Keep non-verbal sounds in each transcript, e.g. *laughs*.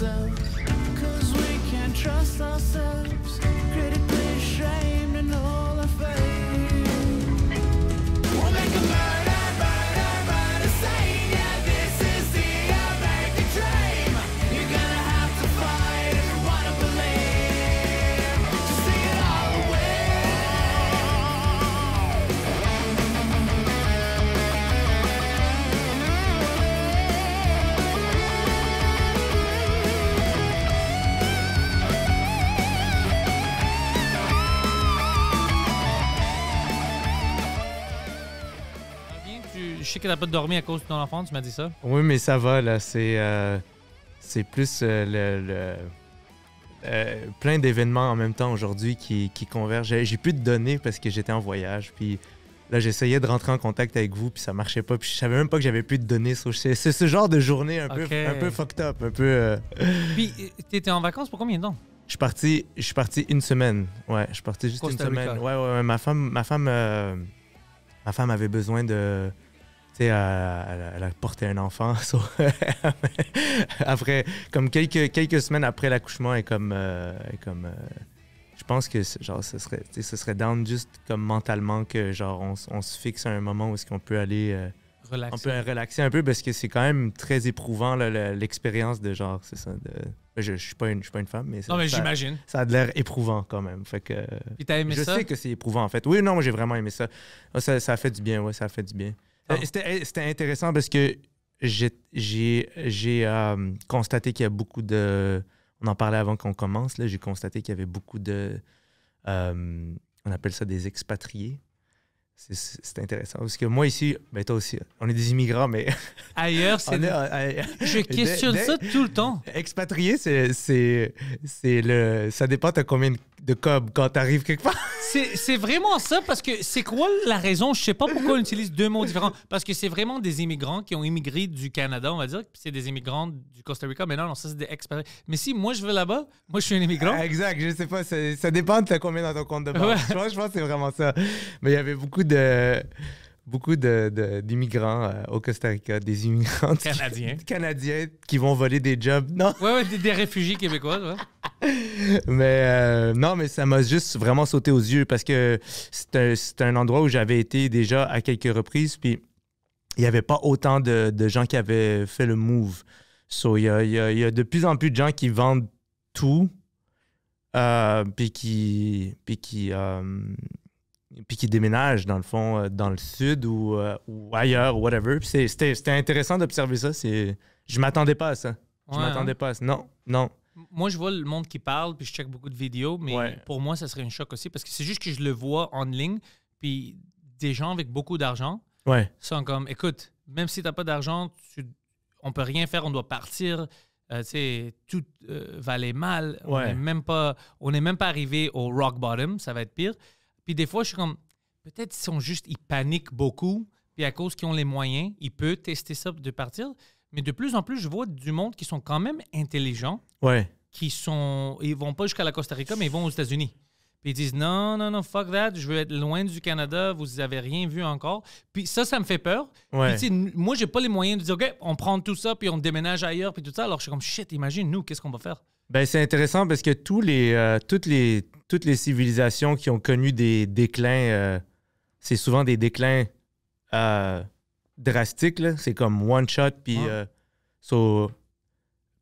Cause we can't trust ourselves que t'as pas dormi à cause de ton enfant, tu m'as dit ça? Oui, mais ça va, là. C'est euh, c'est plus euh, le, euh, plein d'événements en même temps aujourd'hui qui, qui convergent. J'ai plus de données parce que j'étais en voyage. Puis là, j'essayais de rentrer en contact avec vous, puis ça marchait pas. Puis je savais même pas que j'avais plus de données. C'est ce genre de journée un, peu, un peu fucked up, un peu. *laughs* puis t'étais en vacances pour combien de temps? Je suis parti, je suis parti une semaine. Ouais, je suis parti juste une semaine. Ouais, ouais, Ma femme, ma femme, ma femme avait besoin de sais, elle, a porté un enfant. *laughs* après, comme quelques, quelques semaines après l'accouchement, et comme, euh, comme euh, je pense que genre ce serait, ce serait down juste comme mentalement que genre on, se fixe à un moment où est-ce qu'on peut aller euh, relaxer. on peut relaxer un peu parce que c'est quand même très éprouvant l'expérience de genre c'est ça je, je suis pas une une femme mais non mais j'imagine ça a l'air éprouvant quand même fait que je sais que c'est éprouvant en fait oui non j'ai vraiment aimé ça. Ah, ça fait du bien ouais ça fait du bien euh, eh, c'était intéressant parce que j'ai euh, constaté qu'il y a beaucoup de. On en parlait avant qu'on commence. J'ai constaté qu'il y avait beaucoup de. Euh, on appelle ça des expatriés. C'est intéressant. Parce que moi ici, ben toi aussi, on est des immigrants, mais. *laughs* Ailleurs, c'est. Eh, *laughs* Je questionne ça tout le temps. Expatrié, c'est. le... Ça dépend de combien de de cob quand t'arrives quelque part. *laughs* c'est vraiment ça, parce que c'est quoi la raison? Je sais pas pourquoi on utilise deux mots différents. Parce que c'est vraiment des immigrants qui ont immigré du Canada, on va dire, puis c'est des immigrants du Costa Rica. Mais non, non ça, c'est des expatriés. Mais si moi, je veux là-bas, moi, je suis un immigrant. Euh, exact, je sais pas. Ça, dépend de combien dans ton compte de banque. Je, pense, je pense que c'est vraiment ça. Mais il y avait beaucoup de beaucoup d'immigrants de, euh, au Costa Rica, des immigrants *laughs* canadiens. Qui, vont voler des jobs. Non. Ouais, des, réfugiés québécois. *laughs* mais euh, non, mais ça m'a juste vraiment sauté aux yeux parce que c'est un, endroit où j'avais été déjà à quelques reprises, puis il n'y avait pas autant de, gens qui avaient fait le move. Il y, a, de plus en plus de gens qui vendent tout. Euh, puis qui, puis qui, puis qui déménage dans le fond, euh, dans le sud ou, euh, ailleurs ou ailleurs, whatever. C'était intéressant d'observer ça. Je m'attendais pas à ça. Je m'attendais hein. pas à ça. Non, non. Moi, je vois le monde qui parle, puis je check beaucoup de vidéos, mais pour moi, ça serait un choc aussi, parce que c'est juste que je le vois en ligne, puis des gens avec beaucoup d'argent ouais. sont comme, écoute, même si tu n'as pas d'argent, on peut rien faire, on doit partir. Euh, sais, tout va aller mal. On n'est même pas, on même pas arrivé au rock bottom, ça va être pire. Puis des fois, je suis comme, peut-être ils sont juste, ils paniquent beaucoup, puis à cause qu'ils ont les moyens, ils peuvent tester ça de partir. Mais de plus en plus, je vois du monde qui sont quand même intelligents. Ouais. Qui sont. Ils vont pas jusqu'à la Costa Rica, mais ils vont aux États-Unis. Puis ils disent non, non, non, fuck that, je veux être loin du Canada, vous avez rien vu encore. Puis ça, ça me fait peur. moi, j'ai pas les moyens de dire, OK, on prend tout ça, puis on déménage ailleurs, puis tout ça. Alors je suis comme, shit, imagine, nous, qu'est-ce qu'on va faire? Ben, c'est intéressant parce que tous les, euh, toutes les toutes les civilisations qui ont connu des déclins, euh, c'est souvent des déclins euh, drastiques. C'est comme one shot. Euh,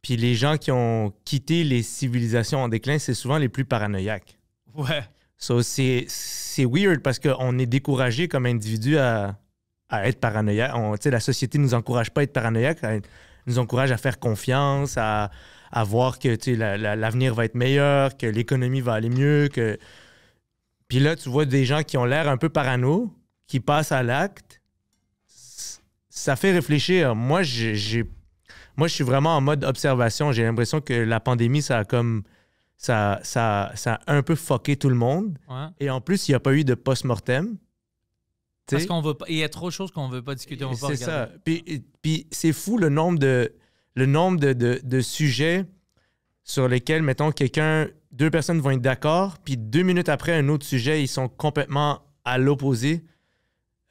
puis, les gens qui ont quitté les civilisations en déclin, c'est souvent les plus paranoïaques. Ouais. c'est weird parce qu'on est découragé comme individu à, être paranoïaque. la société ne nous encourage pas à être paranoïaque. Elle nous encourage à faire confiance, à à voir que l'avenir va être meilleur, que l'économie va aller mieux, que. Puis là, tu vois des gens qui ont l'air un peu parano, qui passent à l'acte. Ça fait réfléchir. Moi, j'ai. Moi, je suis vraiment en mode observation. J'ai l'impression que la pandémie, ça a comme. Ça, ça, ça un peu fucké tout le monde. Et en plus, il n'y a pas eu de post-mortem. Parce qu'on veut Il y a trop de choses qu'on ne veut pas discuter. C'est ça. puis c'est fou le nombre de le nombre de, sujets sur lesquels, mettons, quelqu'un, deux personnes vont être d'accord, puis deux minutes après, un autre sujet, ils sont complètement à l'opposé.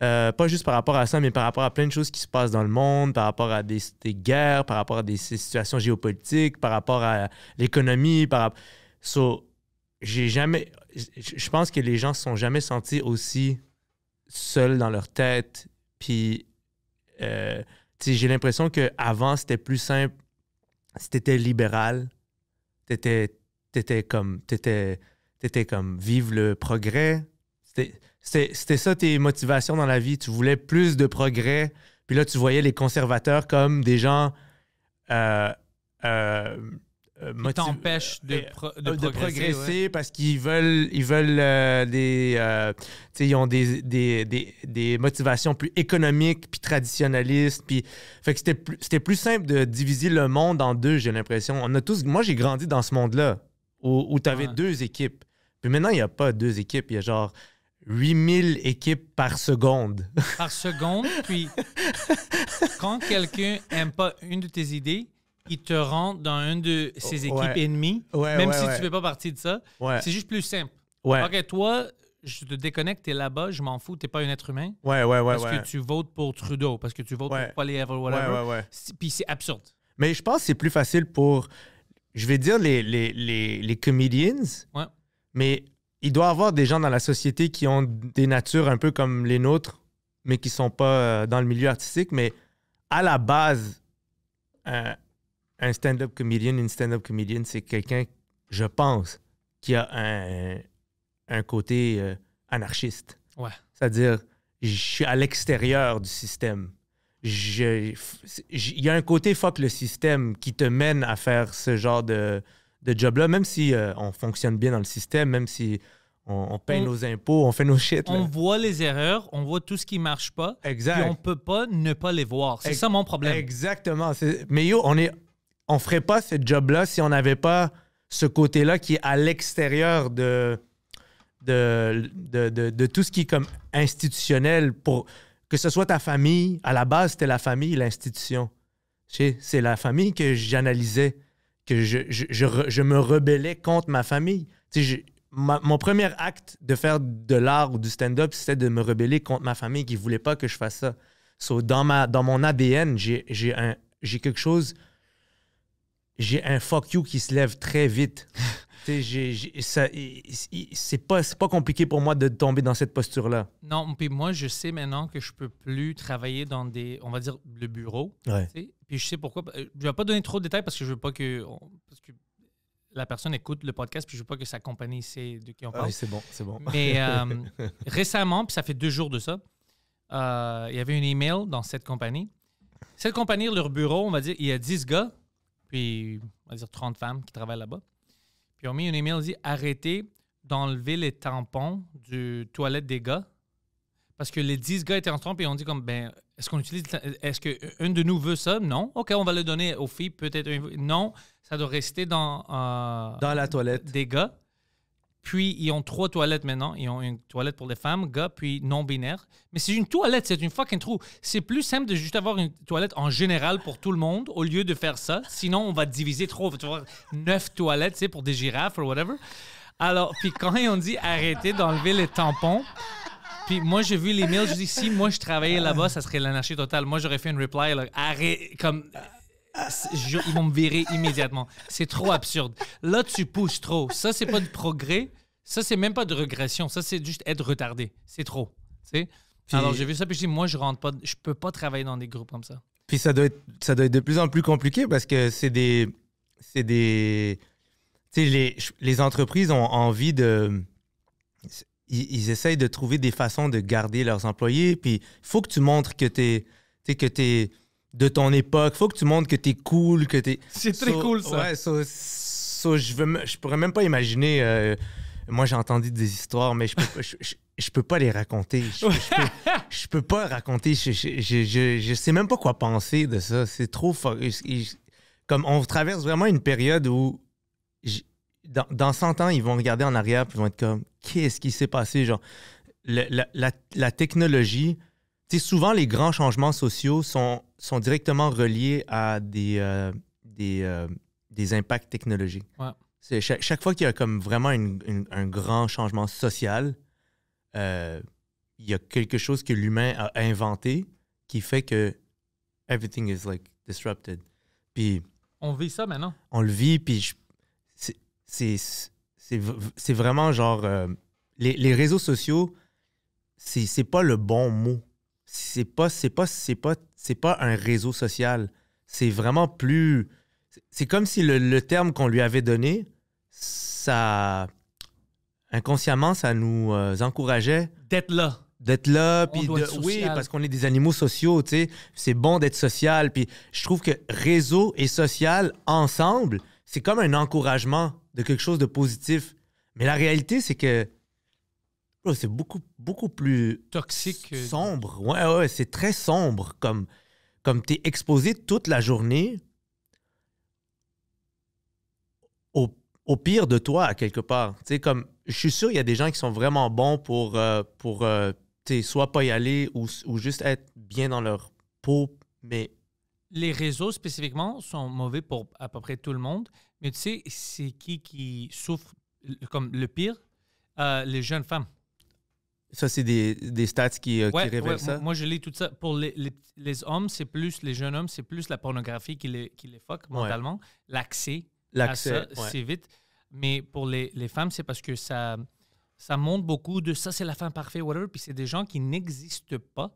Euh, pas juste par rapport à ça, mais par rapport à plein de choses qui se passent dans le monde, par rapport à des, guerres, par rapport à des situations géopolitiques, par rapport à l'économie, par so, j'ai jamais. Je pense que les gens se sont jamais sentis aussi seuls dans leur tête, puis euh, j'ai l'impression qu'avant, c'était plus simple. Si t'étais libéral, t'étais étais comme, t'étais étais, comme vive le progrès. C'était ça tes motivations dans la vie. Tu voulais plus de progrès. Puis là, tu voyais les conservateurs comme des gens euh, euh, euh, euh, euh, de, de, progresser, parce qu'ils veulent ils veulent euh, des ils ont des, motivations plus économiques puis traditionnalistes puis fait que c'était plus c'était plus simple de diviser le monde en deux j'ai l'impression on a tous moi j'ai grandi dans ce monde là où, tu avais deux équipes puis maintenant il n'y a pas deux équipes il y a genre 8000 équipes par seconde. Par seconde, puis *laughs* quand quelqu'un n'aime pas une de tes idées, il te rentre dans une de ses équipes ennemies, même si tu ne fais pas partie de ça. C'est juste plus simple. Ok, toi, je te déconnecte, es là-bas, je m'en fous, tu n'es pas un être humain. Ouais, ouais, Parce que tu votes pour Trudeau, parce que tu votes pour ouais whatever. Puis c'est absurde. Mais je pense que c'est plus facile pour, je vais dire, les, les, les, les comedians. Mais il doit y avoir des gens dans la société qui ont des natures un peu comme les nôtres, mais qui sont pas euh, dans le milieu artistique. Mais à la base, euh, un stand-up comédien, une stand-up comédienne, c'est quelqu'un, je pense, qui a un, côté euh, anarchiste. Ouais. C'est-à-dire, je suis à l'extérieur du système. Il y a un côté fuck le système qui te mène à faire ce genre de, de job-là, même si euh, on fonctionne bien dans le système, même si on, paye nos impôts, on fait nos shit. On voit les erreurs, on voit tout ce qui marche pas. Exact. Et on peut pas ne pas les voir. C'est ça mon problème. Exactement. Mais yo, on est on ferait pas ce job-là si on n'avait pas ce côté-là qui est à l'extérieur de de, tout ce qui est comme institutionnel pour que ce soit ta famille. À la base, c'était la famille, l'institution. C'est la famille que j'analysais, que je, me rebellais contre ma famille. mon premier acte de faire de l'art ou du stand-up, c'était de me rebeller contre ma famille qui ne voulait pas que je fasse ça. So, dans, ma, dans mon ADN, j'ai quelque chose j'ai un fuck you qui se lève très vite. *laughs* c'est pas, pas compliqué pour moi de tomber dans cette posture-là. Non, puis moi, je sais maintenant que je peux plus travailler dans des, on va dire, le bureau. Puis je sais pourquoi. Euh, je vais pas donner trop de détails parce que je veux pas que, la personne écoute le podcast, puis je veux pas que sa compagnie sait de qui on parle. Oui, c'est bon, c'est bon. Mais euh, *laughs* récemment, puis ça fait deux jours de ça, euh, il y avait une email dans cette compagnie. Cette compagnie, leur bureau, on va dire, il y a 10 gars puis on va dire 30 femmes qui travaillent là-bas. Puis on mis une email, on dit arrêtez d'enlever les tampons du toilette des gars. Parce que les 10 gars étaient en train et on dit comme ben est-ce qu'on utilise est-ce qu'un de nous veut ça Non. OK, on va le donner aux filles peut-être. Non, ça doit rester dans euh, dans la toilette des gars. Puis, ils ont trois toilettes maintenant. Ils ont une toilette pour les femmes, gars, puis non-binaire. Mais c'est une toilette, c'est une fucking trou. C'est plus simple de juste avoir une toilette en général pour tout le monde au lieu de faire ça. Sinon, on va diviser trop. Tu vois, neuf toilettes, c'est pour des girafes ou whatever. Alors, puis quand ils ont dit arrêtez d'enlever les tampons, puis moi, j'ai vu les mails, je dis si moi je travaillais là-bas, ça serait l'anarchie totale. Moi, j'aurais fait une reply, là, arrête, comme je, ils vont me virer immédiatement. C'est trop absurde. Là, tu pousses trop. Ça, c'est pas de progrès. Ça, c'est même pas de régression. Ça, c'est juste être retardé. C'est trop. Alors, j'ai vu ça, puis je dit, moi, je rentre pas, je peux pas travailler dans des groupes comme ça. Puis ça doit être, ça doit être de plus en plus compliqué parce que c'est des. C'est des. les, entreprises ont envie de. Ils, essayent de trouver des façons de garder leurs employés. Puis il faut que tu montres que tu es. que tu de ton époque. Faut que tu montres que t'es cool, que t'es. *laughs* C'est très cool, ça. je, veux, je pourrais même pas imaginer. Euh, moi, j'ai entendu des histoires, mais je peux, peux pas les raconter. Je, peux, pas raconter. Je, sais même pas quoi penser de ça. C'est trop fort. Comme on traverse vraiment une période où. Dans, 100 ans, ils vont regarder en arrière et ils vont être comme qu'est-ce qui s'est passé genre la technologie souvent, les grands changements sociaux sont, sont directement reliés à des, euh, euh, des, impacts technologiques. Chaque, fois qu'il y a comme vraiment un grand changement social, euh, il y a quelque chose que l'humain a inventé qui fait que everything is like disrupted. Puis on vit ça maintenant. On le vit, puis c'est vraiment genre les, les, réseaux sociaux, c'est pas le bon mot c'est pas c'est pas c'est pas c'est pas un réseau social. C'est vraiment plus c'est comme si le, terme qu'on lui avait donné ça inconsciemment ça nous euh, encourageait d'être là d'être là puis oui parce qu'on est des animaux sociaux tu sais c'est bon d'être social puis je trouve que réseau et social ensemble c'est comme un encouragement de quelque chose de positif mais la réalité c'est que Oh, c'est beaucoup, beaucoup plus toxique. Sombre. Ouais, ouais, c'est très sombre. Comme, comme tu es exposé toute la journée au, pire de toi, à quelque part. Tu comme, je suis sûr, il y a des gens qui sont vraiment bons pour, euh, pour euh, soit pas y aller ou, juste être bien dans leur peau, mais. Les réseaux spécifiquement sont mauvais pour à peu près tout le monde, mais tu sais, c'est qui qui souffre comme le pire? Euh, les jeunes femmes. Ça, c'est des, des, stats qui, euh, révèlent ça? Moi, je lis tout ça. Pour les, les, hommes, c'est plus, les jeunes hommes, c'est plus la pornographie qui les, qui les fuck mentalement. L'accès à ça, c'est vite. Mais pour les, les femmes, c'est parce que ça, ça montre beaucoup de ça, c'est la femme parfaite, whatever. Puis c'est des gens qui n'existent pas.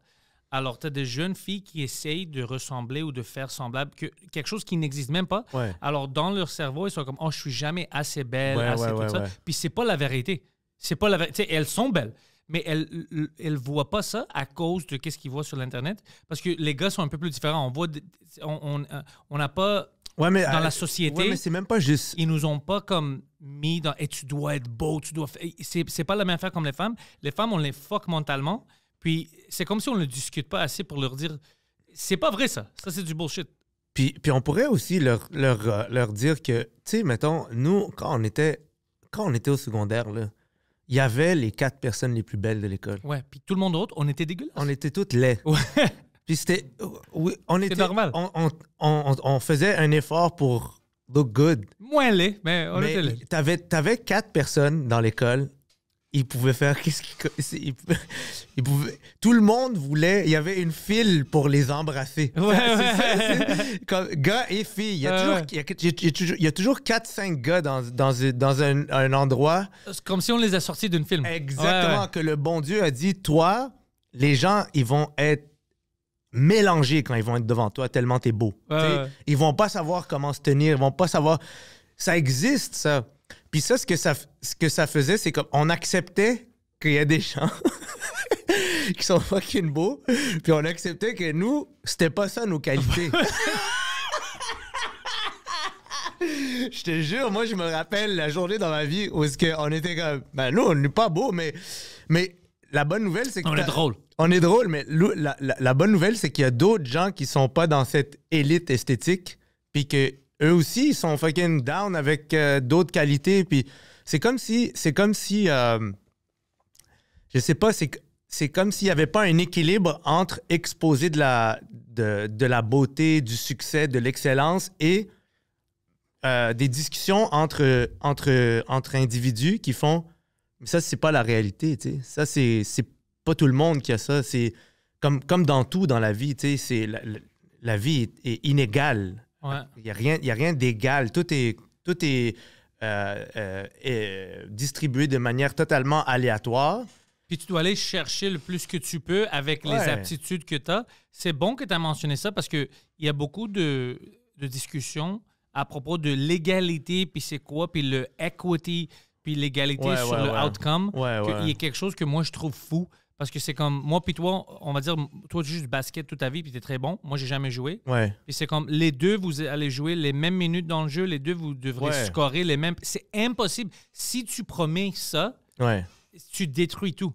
Alors, tu as des jeunes filles qui essayent de ressembler ou de faire semblable que quelque chose qui n'existe même pas. Alors, dans leur cerveau, ils sont comme, oh, je suis jamais assez belle, assez tout ça. Puis c'est pas la vérité. C'est pas la vérité. Elles sont belles mais elle ne voit pas ça à cause de ce qu'ils voient sur l'Internet. Parce que les gars sont un peu plus différents. On voit, euh, on n'a pas. dans euh, la société, ouais, mais c'est même pas juste. Ils nous ont pas comme mis dans. Et tu dois être beau, tu dois. C'est, pas la même affaire comme les femmes. Les femmes, on les fuck mentalement. Puis c'est comme si on ne discute pas assez pour leur dire c'est pas vrai ça. Ça, c'est du bullshit. Puis, puis on pourrait aussi leur, leur, euh, dire que, tu sais, mettons, nous, quand on était, quand on était au secondaire, là, il y avait les quatre personnes les plus belles de l'école. Ouais, puis tout le monde d'autre, on était dégueulasses. On était toutes laides. Ouais. *laughs* Puis c'était. Oui, on était. normal. On, on, on, faisait un effort pour look good. Moins laids, mais on mais était laid. T'avais, avais quatre personnes dans l'école il pouvait faire qu'est-ce qu'il *laughs* pouvait tout le monde voulait il y avait une file pour les embrasser ouais, *laughs* gars et filles il y a toujours il y a, il y a toujours 4 5 gars dans, dans, dans un, endroit comme si on les a sortis d'une film exactement que le bon Dieu a dit toi les gens ils vont être mélangés quand ils vont être devant toi tellement t'es beau Ils Ils vont pas savoir comment se tenir ils vont pas savoir ça existe ça puis ça, ce que ça, ce que ça faisait, c'est qu'on acceptait qu'il y a des gens *laughs* qui sont fucking beaux, puis on acceptait que nous, c'était pas ça nos qualités. *laughs* je te jure, moi, je me rappelle la journée dans ma vie où est-ce qu'on était comme, ben nous, on n'est pas beau, mais, mais la bonne nouvelle, c'est qu'on est drôle. On est drôle, mais la, la, la bonne nouvelle, c'est qu'il y a d'autres gens qui sont pas dans cette élite esthétique, puis que eux aussi, ils sont fucking down avec euh, d'autres qualités. Puis c'est comme si, c'est comme si, euh, je sais pas, c'est, c'est comme s'il n'y avait pas un équilibre entre exposer de la, de, la beauté, du succès, de l'excellence et euh, des discussions entre, entre, entre individus qui font mais ça, c'est pas la réalité, tu sais. Ça, c'est, c'est pas tout le monde qui a ça. C'est comme, comme dans tout dans la vie, tu sais, c'est la, vie est inégale il n'y a rien, rien d'égal. Tout est, tout euh, euh, est, distribué de manière totalement aléatoire. Puis tu dois aller chercher le plus que tu peux avec les aptitudes que tu as. C'est bon que tu as mentionné ça parce qu'il y a beaucoup de, discussions à propos de l'égalité, puis c'est quoi, puis le equity, puis l'égalité sur le outcome. Il y a quelque chose que moi je trouve fou parce que c'est comme moi puis toi, on va dire, toi tu joues du basket toute ta vie puis es très bon. Moi j'ai jamais joué. Ouais. Puis c'est comme les deux vous allez jouer les mêmes minutes dans le jeu, les deux vous devrez scorer les mêmes. C'est impossible. Si tu promets ça, tu détruis tout.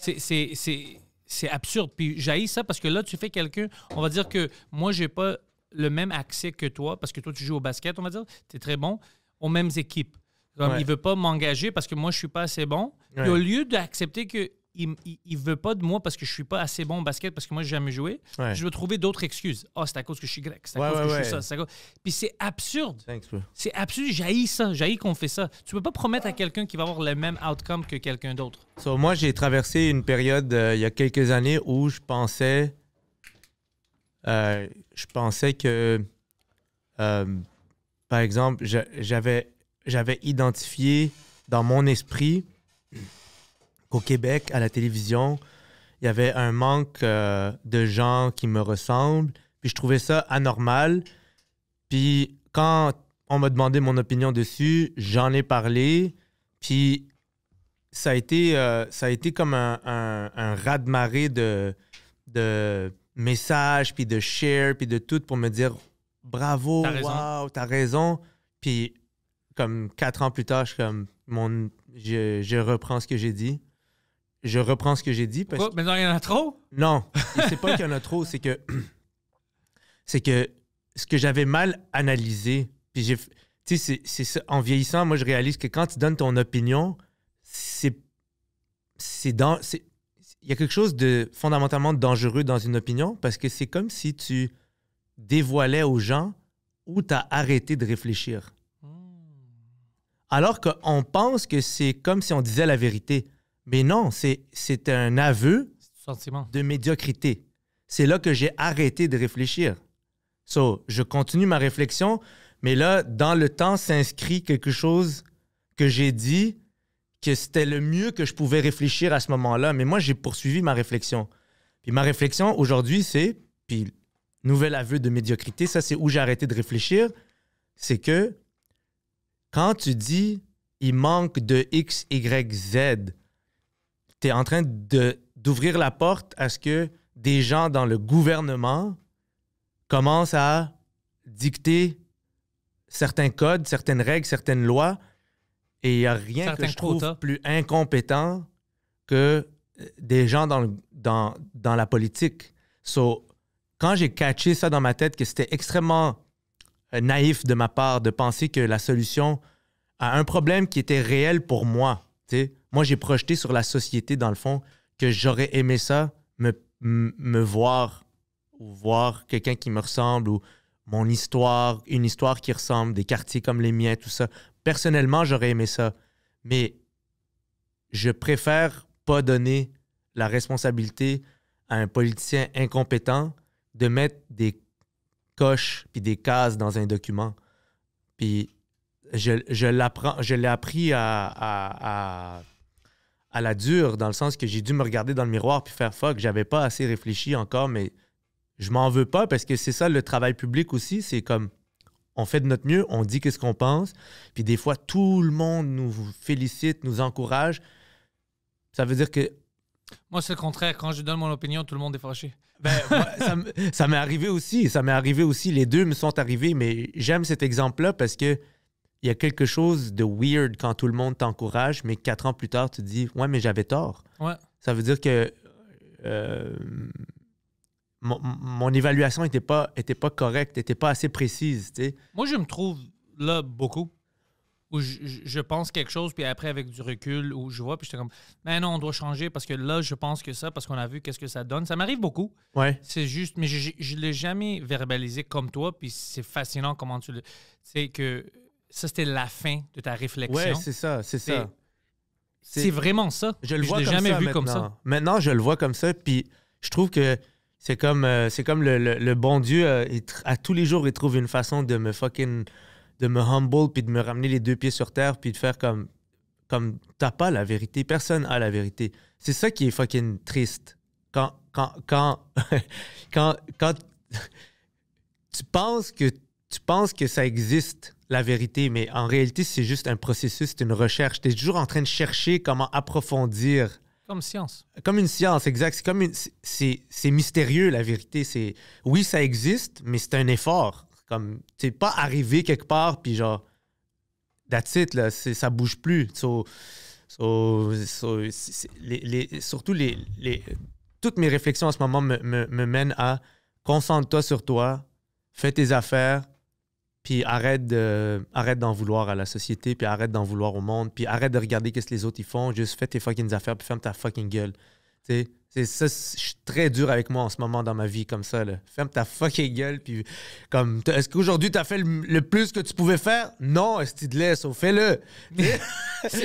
C'est absurde. Puis j'haïs ça parce que là tu fais quelqu'un. On va dire que moi j'ai pas le même accès que toi parce que toi tu joues au basket, on va dire, tu es très bon aux mêmes équipes. Comme, Il veut pas m'engager parce que moi, je suis pas assez bon. au lieu d'accepter que il, veut pas de moi parce que je suis pas assez bon au basket, parce que moi, j'ai jamais joué, je veux trouver d'autres excuses. oh, c'est à cause que je suis grec, c'est à cause que je suis ça. Puis c'est absurde. C'est absurde. J'haïs ça. J'haïs qu'on fait ça. Tu peux pas promettre à quelqu'un qu'il va avoir le même outcome que quelqu'un d'autre. moi, j'ai traversé une période euh, il y a quelques années où je pensais. Euh, je pensais que. Euh, par exemple, j'avais j'avais identifié dans mon esprit qu'au Québec, à la télévision, il y avait un manque euh, de gens qui me ressemblent. Puis je trouvais ça anormal. Puis quand on m'a demandé mon opinion dessus, j'en ai parlé. Puis ça a été, euh, ça a été comme un, un, raz-de-marée de, messages, puis de share, puis de tout pour me dire bravo, wow, t'as raison. Puis comme quatre ans plus tard, je, comme, mon, je, reprends ce que j'ai dit. Je reprends ce que j'ai dit. Parce... Pourquoi? il y en a trop? Non, c'est pas qu'il y en a trop, c'est que. *clears throat* C'est que ce que j'avais mal analysé, puis j'ai. c'est en vieillissant, moi, je réalise que quand tu donnes ton opinion, c'est. C'est dans. Il y a quelque chose de fondamentalement dangereux dans une opinion parce que c'est comme si tu dévoilais aux gens où tu as arrêté de réfléchir alors qu'on pense que c'est comme si on disait la vérité. Mais non, c'est un aveu de médiocrité. C'est là que j'ai arrêté de réfléchir. So, je continue ma réflexion, mais là, dans le temps s'inscrit quelque chose que j'ai dit que c'était le mieux que je pouvais réfléchir à ce moment-là. Mais moi, j'ai poursuivi ma réflexion. Puis ma réflexion aujourd'hui, c'est, puis nouvel aveu de médiocrité, ça c'est où j'ai arrêté de réfléchir, c'est que quand tu dis il manque de X, Y, Z, tu es en train d'ouvrir la porte à ce que des gens dans le gouvernement commencent à dicter certains codes, certaines règles, certaines lois. Et il n'y a rien que je trouve plus incompétent que euh, des gens dans, dans, la politique. So, quand j'ai catché ça dans ma tête, que c'était extrêmement euh, naïf de ma part de penser que la solution à un problème qui était réel pour moi, sais, moi j'ai projeté sur la société dans le fond que j'aurais aimé ça, me, me voir ou voir quelqu'un qui me ressemble ou mon histoire, une histoire qui ressemble, des quartiers comme les miens, tout ça. Personnellement, j'aurais aimé ça, mais je préfère pas donner la responsabilité à un politicien incompétent de mettre des coche puis des cases dans un document. Puis je, l'ai appris à, à, à, la dure, dans le sens que j'ai dû me regarder dans le miroir puis faire fuck, j'avais pas assez réfléchi encore, mais je m'en veux pas parce que c'est ça le travail public aussi, c'est comme on fait de notre mieux, on dit qu'est-ce qu'on pense, puis des fois tout le monde nous félicite, nous encourage. Ça veut dire que moi, c'est le contraire. Quand je donne mon opinion, tout le monde est fâché. Ben, *laughs* ça m'est arrivé aussi. Ça m'est arrivé aussi. Les deux me sont arrivés, mais j'aime cet exemple-là parce que il y a quelque chose de weird quand tout le monde t'encourage, mais quatre ans plus tard, tu dis Ouais, mais j'avais tort. Ça veut dire que euh, mon, évaluation n'était pas, était pas correcte, n'était pas assez précise. Moi, je me trouve là beaucoup où je, pense quelque chose, puis après, avec du recul, où je vois, puis j'étais comme, mais ben non, on doit changer parce que là, je pense que ça, parce qu'on a vu qu'est-ce que ça donne. Ça m'arrive beaucoup. Ouais. C'est juste, mais je ne l'ai jamais verbalisé comme toi, puis c'est fascinant comment tu le. sais que ça, c'était la fin de ta réflexion. Ouais, c'est ça, c'est ça. C'est vraiment ça. Je ne jamais vu comme ça. Maintenant, je le vois comme ça, puis je trouve que c'est comme, euh, comme le, bon Dieu, euh, à tous les jours, il trouve une façon de me fucking de me humble puis de me ramener les deux pieds sur terre puis de faire comme comme t'as pas la vérité, personne a la vérité. C'est ça qui est fucking triste. Quand quand quand *laughs* quand, quand *laughs* tu penses que tu penses que ça existe la vérité, mais en réalité c'est juste un processus, c'est une recherche. Tu es toujours en train de chercher comment approfondir. Comme science. Comme une science, exact. C'est comme c'est, c'est mystérieux la vérité. C'est oui ça existe, mais c'est un effort. Comme, t'es pas arrivé quelque part, puis genre, that's it, là, ça bouge plus. surtout, les, toutes mes réflexions en ce moment me, mènent à concentre-toi sur toi, fais tes affaires, puis arrête arrête d'en vouloir à la société, puis arrête d'en vouloir au monde, puis arrête de regarder qu'est-ce que les autres ils font, juste fais tes fucking affaires, puis ferme ta fucking gueule. Tu c'est ça, je suis très dur avec moi en ce moment dans ma vie, comme ça. Là. Ferme ta fucking gueule, puis comme, est-ce qu'aujourd'hui, as fait le, plus que tu pouvais faire? Non, est-ce que tu te laisses, fais-le!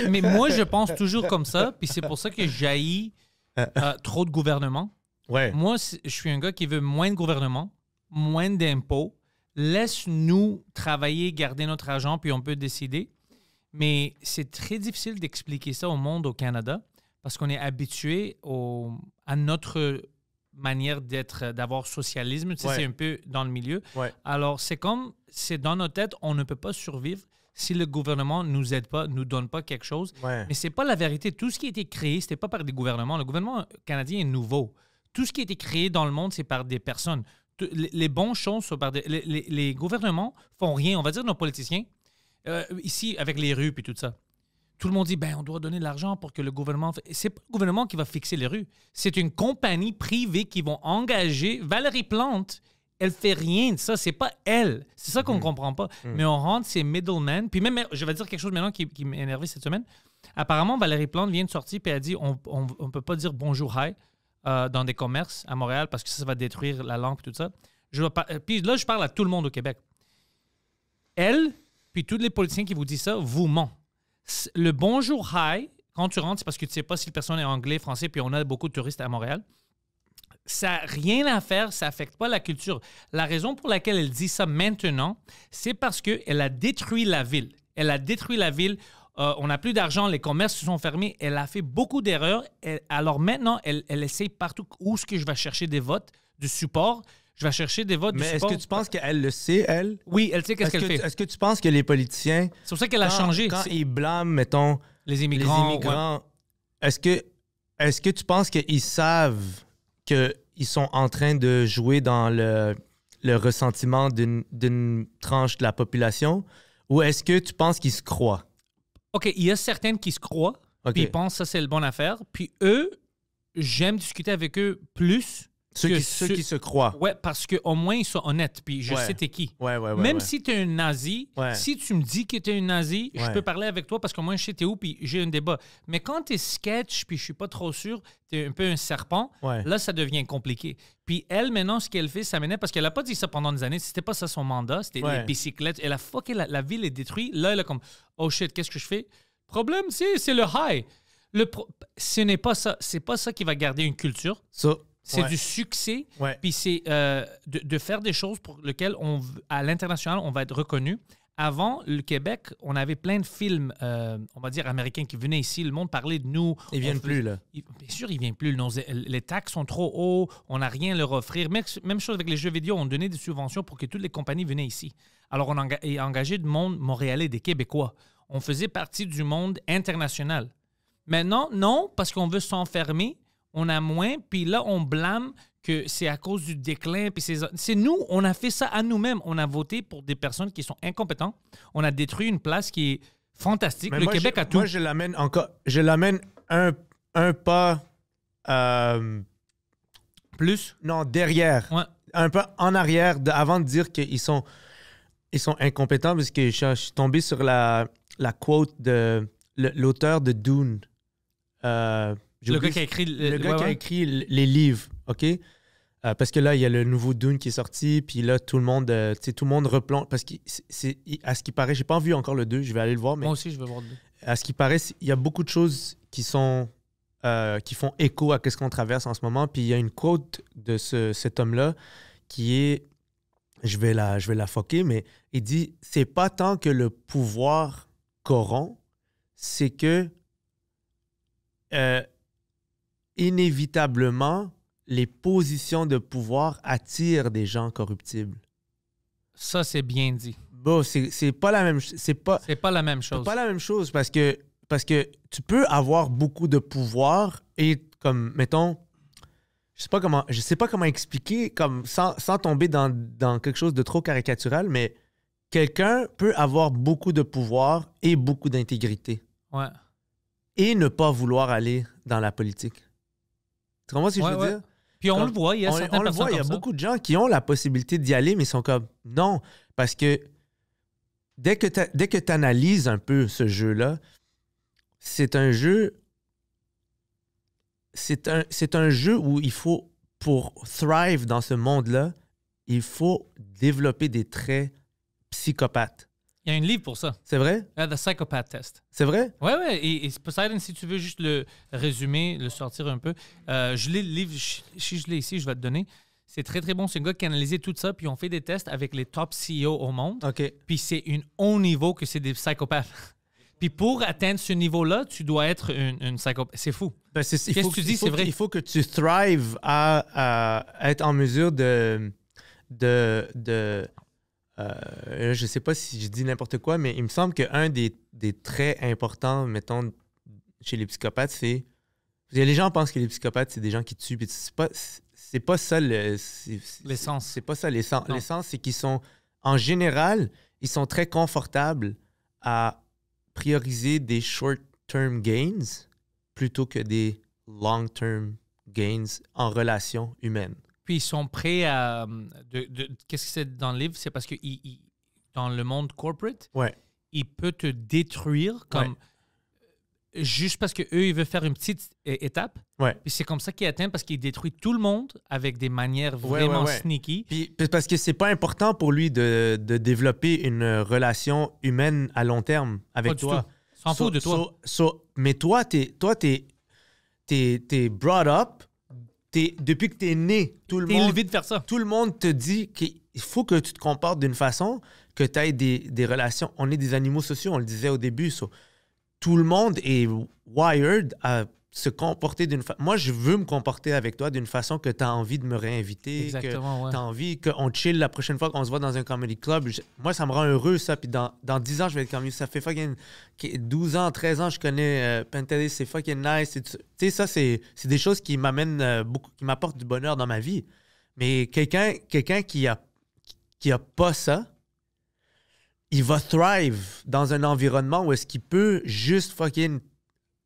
Mais, moi, je pense toujours comme ça, puis c'est pour ça que j'haïs ah. euh, trop de gouvernement. Ouais. Moi, je suis un gars qui veut moins de gouvernement, moins d'impôts. Laisse-nous travailler, garder notre argent, puis on peut décider. Mais c'est très difficile d'expliquer ça au monde au Canada parce qu'on est habitué à notre manière d'être, d'avoir socialisme. C'est un peu dans le milieu. Ouais. Alors, c'est comme, c'est dans nos têtes, on ne peut pas survivre si le gouvernement nous aide pas, nous donne pas quelque chose. Mais Mais c'est pas la vérité. Tout ce qui a été créé, c'était pas par des gouvernements. Le gouvernement canadien est nouveau. Tout ce qui a été créé dans le monde, c'est par des personnes. les, bonnes bons choses sont par des, les, les, les, gouvernements font rien. On va dire nos politiciens. Euh, ici, avec les rues puis tout ça. Tout le monde dit, ben, on doit donner de l'argent pour que le gouvernement... C'est pas le gouvernement qui va fixer les rues. C'est une compagnie privée qui va engager Valérie Plante. Elle fait rien de ça. C'est pas elle. C'est ça qu'on ne mhm. comprend pas. Mhm. Mais on rentre ces middlemen. Puis même, je vais dire quelque chose maintenant qui, qui m'a énervé cette semaine. Apparemment, Valérie Plante vient de sortir et a dit, on ne peut pas dire bonjour, hi. Euh, dans des commerces à Montréal parce que ça, va détruire la langue et tout ça. Puis là, je parle à tout le monde au Québec. Elle, puis tous les politiciens qui vous disent ça, vous mentent. Le bonjour hi, quand tu rentres, c'est parce que tu ne sais pas si la personne est anglais, français, puis on a beaucoup de touristes à Montréal. Ça n'a rien à faire, ça affecte pas la culture. La raison pour laquelle elle dit ça maintenant, c'est parce qu'elle a détruit la ville. Elle a détruit la ville. Euh, on n'a plus d'argent, les commerces se sont fermés. Elle a fait beaucoup d'erreurs. Alors maintenant, elle, elle essaie partout où est-ce que je vais chercher des votes, du support je vais chercher des votes. Mais est-ce que tu penses qu'elle le sait, elle? Oui, elle sait qu'est-ce qu'elle fait. Est-ce que tu penses que les politiciens... C'est pour ça qu'elle a changé. Quand ils blâment, mettons... Les immigrants. Les est-ce que, est que tu penses qu'ils savent qu'ils sont en train de jouer dans le, le ressentiment d'une tranche de la population? Ou est-ce que tu penses qu'ils se croient? OK, il y a certaines qui se croient, puis ils pensent que ça, c'est le bon affaire. Puis eux, j'aime discuter avec eux plus ceux, qui, se croient. Ouais, parce qu'au moins, ils sont honnêtes. Puis je sais t'es qui. Ouais, ouais, Même si t'es un nazi, si tu me dis que t'es un nazi, je peux parler avec toi parce qu'au moins, je sais t'es où. Puis j'ai un débat. Mais quand t'es sketch, puis je suis pas trop sûr, t'es un peu un serpent, là, ça devient compliqué. Puis elle, maintenant, ce qu'elle fait, ça m'énerve parce qu'elle a pas dit ça pendant des années. C'était pas ça son mandat. C'était les bicyclettes. Elle a fucké la, la ville est détruite. Là, elle est comme, oh shit, qu'est-ce que je fais? Problème, c'est le high. Le Ce n'est pas ça. C'est pas ça qui va garder une culture. Ça. C'est du succès. Puis c'est euh, de, faire des choses pour lesquelles, on, à l'international, on va être reconnu. Avant le Québec, on avait plein de films, euh, on va dire américains, qui venaient ici. Le monde parlait de nous. Ils viennent plus, là. bien sûr, ils viennent plus. les taxes sont trop hauts. On n'a rien à leur offrir. Même, même chose avec les jeux vidéo. On donnait des subventions pour que toutes les compagnies venaient ici. Alors, on a engagé du monde montréalais, des Québécois. On faisait partie du monde international. Maintenant, non, parce qu'on veut s'enfermer on a moins, puis là, on blâme que c'est à cause du déclin. Puis c'est nous, on a fait ça à nous-mêmes. On a voté pour des personnes qui sont incompétentes. On a détruit une place qui est fantastique. le Québec a tout. Moi, je l'amène encore. Je l'amène un, pas. Euh, Plus Non, derrière. Un pas en arrière avant de dire qu'ils sont, ils sont incompétents, parce que je, suis tombé sur la, la quote de l'auteur de Dune. Euh, le gars qui a écrit, le, gars qui écrit les livres, OK? Euh, parce que là, il y a le nouveau Dune qui est sorti, puis là, tout le monde, replante. Euh, tout le monde Parce qu'à c'est, à ce qui paraît, j'ai pas vu encore le 2, je vais aller le voir. Mais Moi aussi, je vais voir le 2. À ce qui paraît, il y a beaucoup de choses qui sont. Euh, qui font écho à ce qu'on traverse en ce moment. Puis il y a une quote de ce, cet homme-là qui est. Je vais, la, je vais la foquer, mais il dit c'est pas tant que le pouvoir corrompt, c'est que inévitablement, les positions de pouvoir attirent des gens corruptibles. Ça, c'est bien dit. c'est pas la même c'est pas c'est pas la même chose. C'est pas la même chose parce que parce que tu peux avoir beaucoup de pouvoir et comme mettons je sais pas comment je sais pas comment expliquer comme sans, tomber dans, dans, quelque chose de trop caricatural mais quelqu'un peut avoir beaucoup de pouvoir et beaucoup d'intégrité. Et ne pas vouloir aller dans la politique. Tu comprends ce que je veux dire? Puis on le voit, il y a on, le voit, il y a beaucoup de gens qui ont la possibilité d'y aller, mais ils sont comme non, parce que dès que tu analyses un peu ce jeu-là, c'est un jeu. C'est un, un jeu où il faut, pour thrive dans ce monde-là, il faut développer des traits psychopathes. Il y a un livre pour ça. C'est vrai? Uh, the Psychopath Test. C'est vrai? Ouais, oui. Et, Poseidon, si tu veux juste le résumer, le sortir un peu, euh, je lis le livre, si je l'ai ici, je vais te donner. C'est très, très bon. C'est un gars qui a analysé tout ça, puis on fait des tests avec les top CEO au monde. OK. Puis c'est un haut niveau que c'est des psychopathes. *laughs* Puis pour atteindre ce niveau-là, tu dois être une, une psychopathe. C'est fou. Ben Qu'est-ce que tu dis, c'est vrai? Il faut que tu thrives à, à être en mesure de, de, de je euh, je sais pas si je dis n'importe quoi, mais il me semble qu'un des, des traits importants, mettons, chez les psychopathes, c'est. Les gens pensent que les psychopathes, c'est des gens qui tuent, c'est pas, c'est pas ça l'essence. c'est pas ça l'essence. L'essence, c'est qu'ils sont, en général, ils sont très confortables à prioriser des short-term gains plutôt que des long-term gains en relation humaine. Puis ils sont prêts à. Euh, de, de, Qu'est-ce que c'est dans le livre C'est parce que dans le monde corporate, ouais. il peut te détruire comme. Euh, juste parce qu'eux, ils veulent faire une petite étape. Ouais. Puis c'est comme ça qu'il atteint parce qu'il détruit tout le monde avec des manières vraiment sneaky. Puis parce que c'est pas important pour lui de, de, développer une relation humaine à long terme avec toi. S'en de toi. mais toi, t'es, es « t'es, brought up depuis que tu es né, tout le, monde, de faire ça. tout le monde te dit qu'il faut que tu te comportes d'une façon, que tu aies des, relations. On est des animaux sociaux, on le disait au début. Tout le monde est wired à se comporter d'une façon. Moi, je veux me comporter avec toi d'une façon que tu as envie de me réinviter. que ouais. Tu as envie qu'on chill la prochaine fois qu'on se voit dans un comedy club. Moi, ça me rend heureux, ça. Puis dans, dans 10 ans, je vais être comme ça. fait fucking 12 ans, 13 ans, je connais euh, c'est fucking nice. Tu sais, ça, c'est des choses qui m'amènent euh, beaucoup, qui m'apportent du bonheur dans ma vie. Mais quelqu'un quelqu'un qui a, qui a pas ça, il va thrive dans un environnement où est-ce qu'il peut juste fucking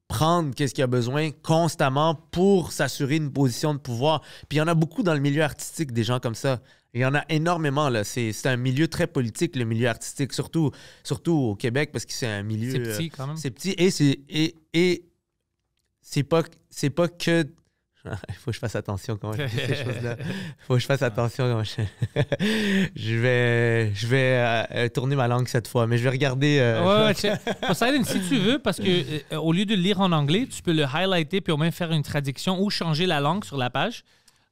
prendre qu'est-ce qu'il a besoin constamment pour s'assurer une position de pouvoir. Puis il y en a beaucoup dans le milieu artistique des gens comme ça. Il y en a énormément là. C'est, un milieu très politique, le milieu artistique, surtout, surtout au Québec parce que c'est un milieu. C'est euh, petit quand même. C'est petit et c'est et, c'est pas c'est pas que *laughs* il faut que je fasse attention quand je dis ces *laughs* choses-là. Il faut que je fasse attention quand je... *laughs* vais, je vais euh, euh, tourner ma langue cette fois, mais je vais regarder. Euh, ouais, Poseidon, si tu veux, parce que au lieu de lire en anglais, tu peux le highlighter puis au moins faire une traduction ou changer la langue sur la page,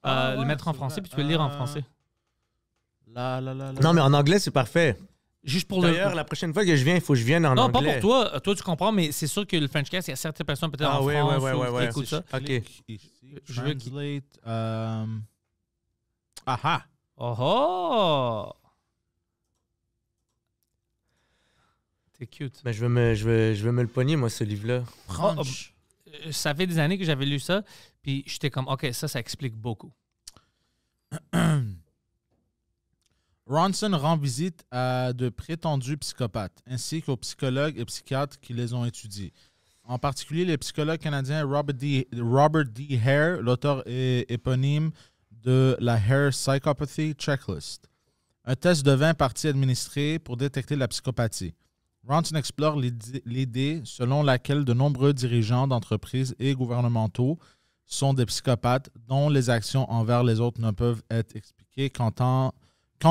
ah le mettre en français puis tu peux le lire en français. non, mais en anglais, c'est parfait. Juste pour D'ailleurs, la prochaine fois que je viens, il faut que je vienne en anglais. Non, pas pour toi. Toi, tu comprends, mais c'est sûr que le Frenchcast, il y a certaines personnes peut-être ah en France qui écoutent ça. OK. Euh, je Translate. Veux Aha! Oh T'es cute. Mais je veux me, je veux, je veux me le pogner, moi, ce livre-là. Oh, oh, euh, ça fait des années que j'avais lu ça, puis j'étais comme, OK, ça, ça explique beaucoup. *clears throat* Ronson rend visite à de prétendus psychopathes, ainsi qu'aux psychologues et psychiatres qui les ont étudiés. En particulier, le psychologue canadien Robert D. Robert D. Hare, l'auteur éponyme de la Hare Psychopathy Checklist, un test de 20 parties administrées pour détecter la psychopathie. Ronson explore l'idée selon laquelle de nombreux dirigeants d'entreprises et gouvernementaux sont des psychopathes dont les actions envers les autres ne peuvent être expliquées qu'en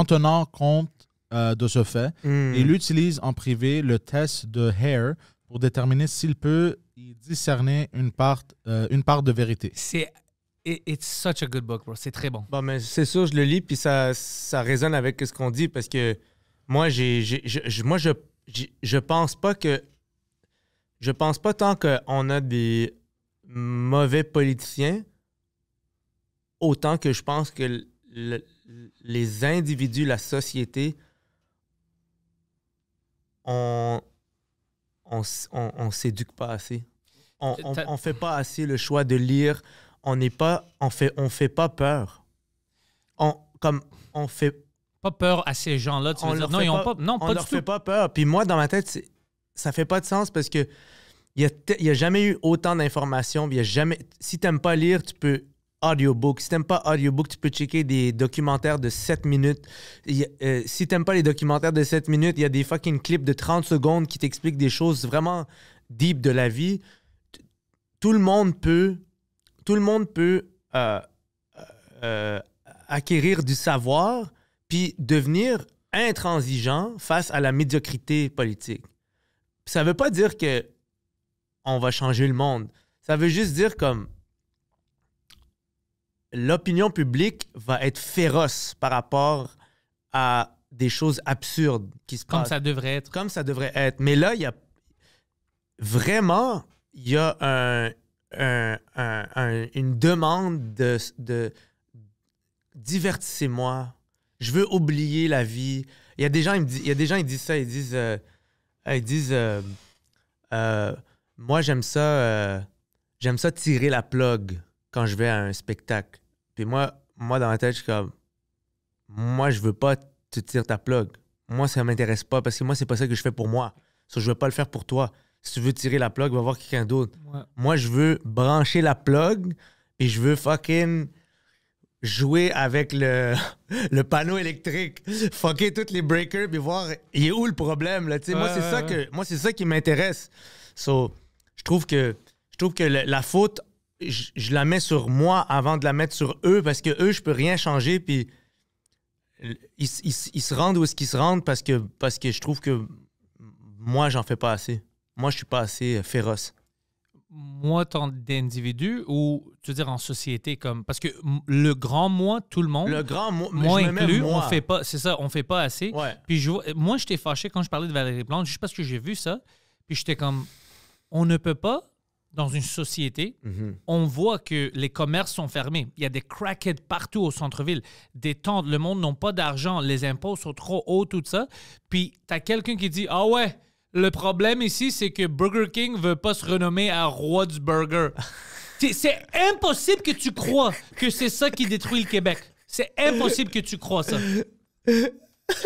tenant compte euh, de ce fait. Hmm. Il utilise en privé le test de Hare pour déterminer s'il peut y discerner une part, euh, une part de vérité. C'est it's such a good book, bro. C'est très bon. Bon, mais c'est sûr, je le lis, puis ça, ça résonne avec ce qu'on dit, parce que moi, j'ai, je, moi je, je pense pas que. Je pense pas tant qu'on a des mauvais politiciens, autant que je pense que les individus, la société, ont on ne s'éduque pas assez. On ne fait pas assez le choix de lire. On n'est pas, on fait, on fait pas peur. On, comme on fait pas peur à ces gens-là. non, pas, ils ont pas, non, fait pas peur. Puis moi, dans ma tête, ça fait pas de sens parce que il n'y a, a, jamais eu autant d'informations. jamais. Si tu n'aimes pas lire, tu peux audiobook. Si t'aimes pas audiobook, tu peux checker des documentaires de 7 minutes. Euh, si t'aimes pas les documentaires de 7 minutes, il y a des fucking clips de 30 secondes qui t'expliquent des choses vraiment deep de la vie. tout le monde peut, tout le monde peut euh, euh, acquérir du savoir puis devenir intransigeant face à la médiocrité politique. Ça veut pas dire que on va changer le monde. Ça veut juste dire comme l'opinion publique va être féroce par rapport à des choses absurdes qui se passent. Comme ça devrait être. Comme ça devrait être. Mais là, il y a vraiment, il y a une demande de, divertissez-moi. Je veux oublier la vie. Il y a des gens, ils, disent ça, ils disent, euh, ils disent, euh, euh, moi j'aime ça, j'aime ça tirer la plug quand je vais à un spectacle. Puis moi, moi, dans la tête, je suis comme, moi, je veux pas te tirer ta plug. Moi, ça m'intéresse pas parce que moi, c'est pas ça que je fais pour moi. So, je veux pas le faire pour toi. Si tu veux tirer la plug, va voir quelqu'un d'autre. Moi, je veux brancher la plug, et je veux fucking jouer avec le, *laughs* panneau électrique, fucking tous les breakers, puis voir, il est où le problème, là, moi, c'est ça ça qui m'intéresse. So, je trouve que, je trouve que la faute je, la mets sur moi avant de la mettre sur eux parce que eux, je peux rien changer. Puis ils, se rendent où est-ce qu'ils se rendent parce que, parce que je trouve que moi, j'en fais pas assez. Moi, je suis pas assez euh, féroce. Moi, tant d'individus ou tu veux dire en société comme parce que le grand moi, tout le monde, le grand moi, inclus, moi. on fait pas, c'est ça, on fait pas assez. Puis je, moi, j'étais fâché quand je parlais de Valérie Plante juste parce que j'ai vu ça. Puis j'étais comme, on ne peut pas dans une société, mhm. on voit que les commerces sont fermés. Il y a des crackheads partout au centre-ville, des tentes, le monde n'ont pas d'argent, les impôts sont trop hauts, tout ça. Puis tu as quelqu'un qui dit Ah ouais, le problème ici, c'est que Burger King veut pas se renommer à Roi du Burger. *laughs* c'est impossible que tu crois que c'est ça qui détruit le Québec. C'est impossible que tu crois ça. *laughs*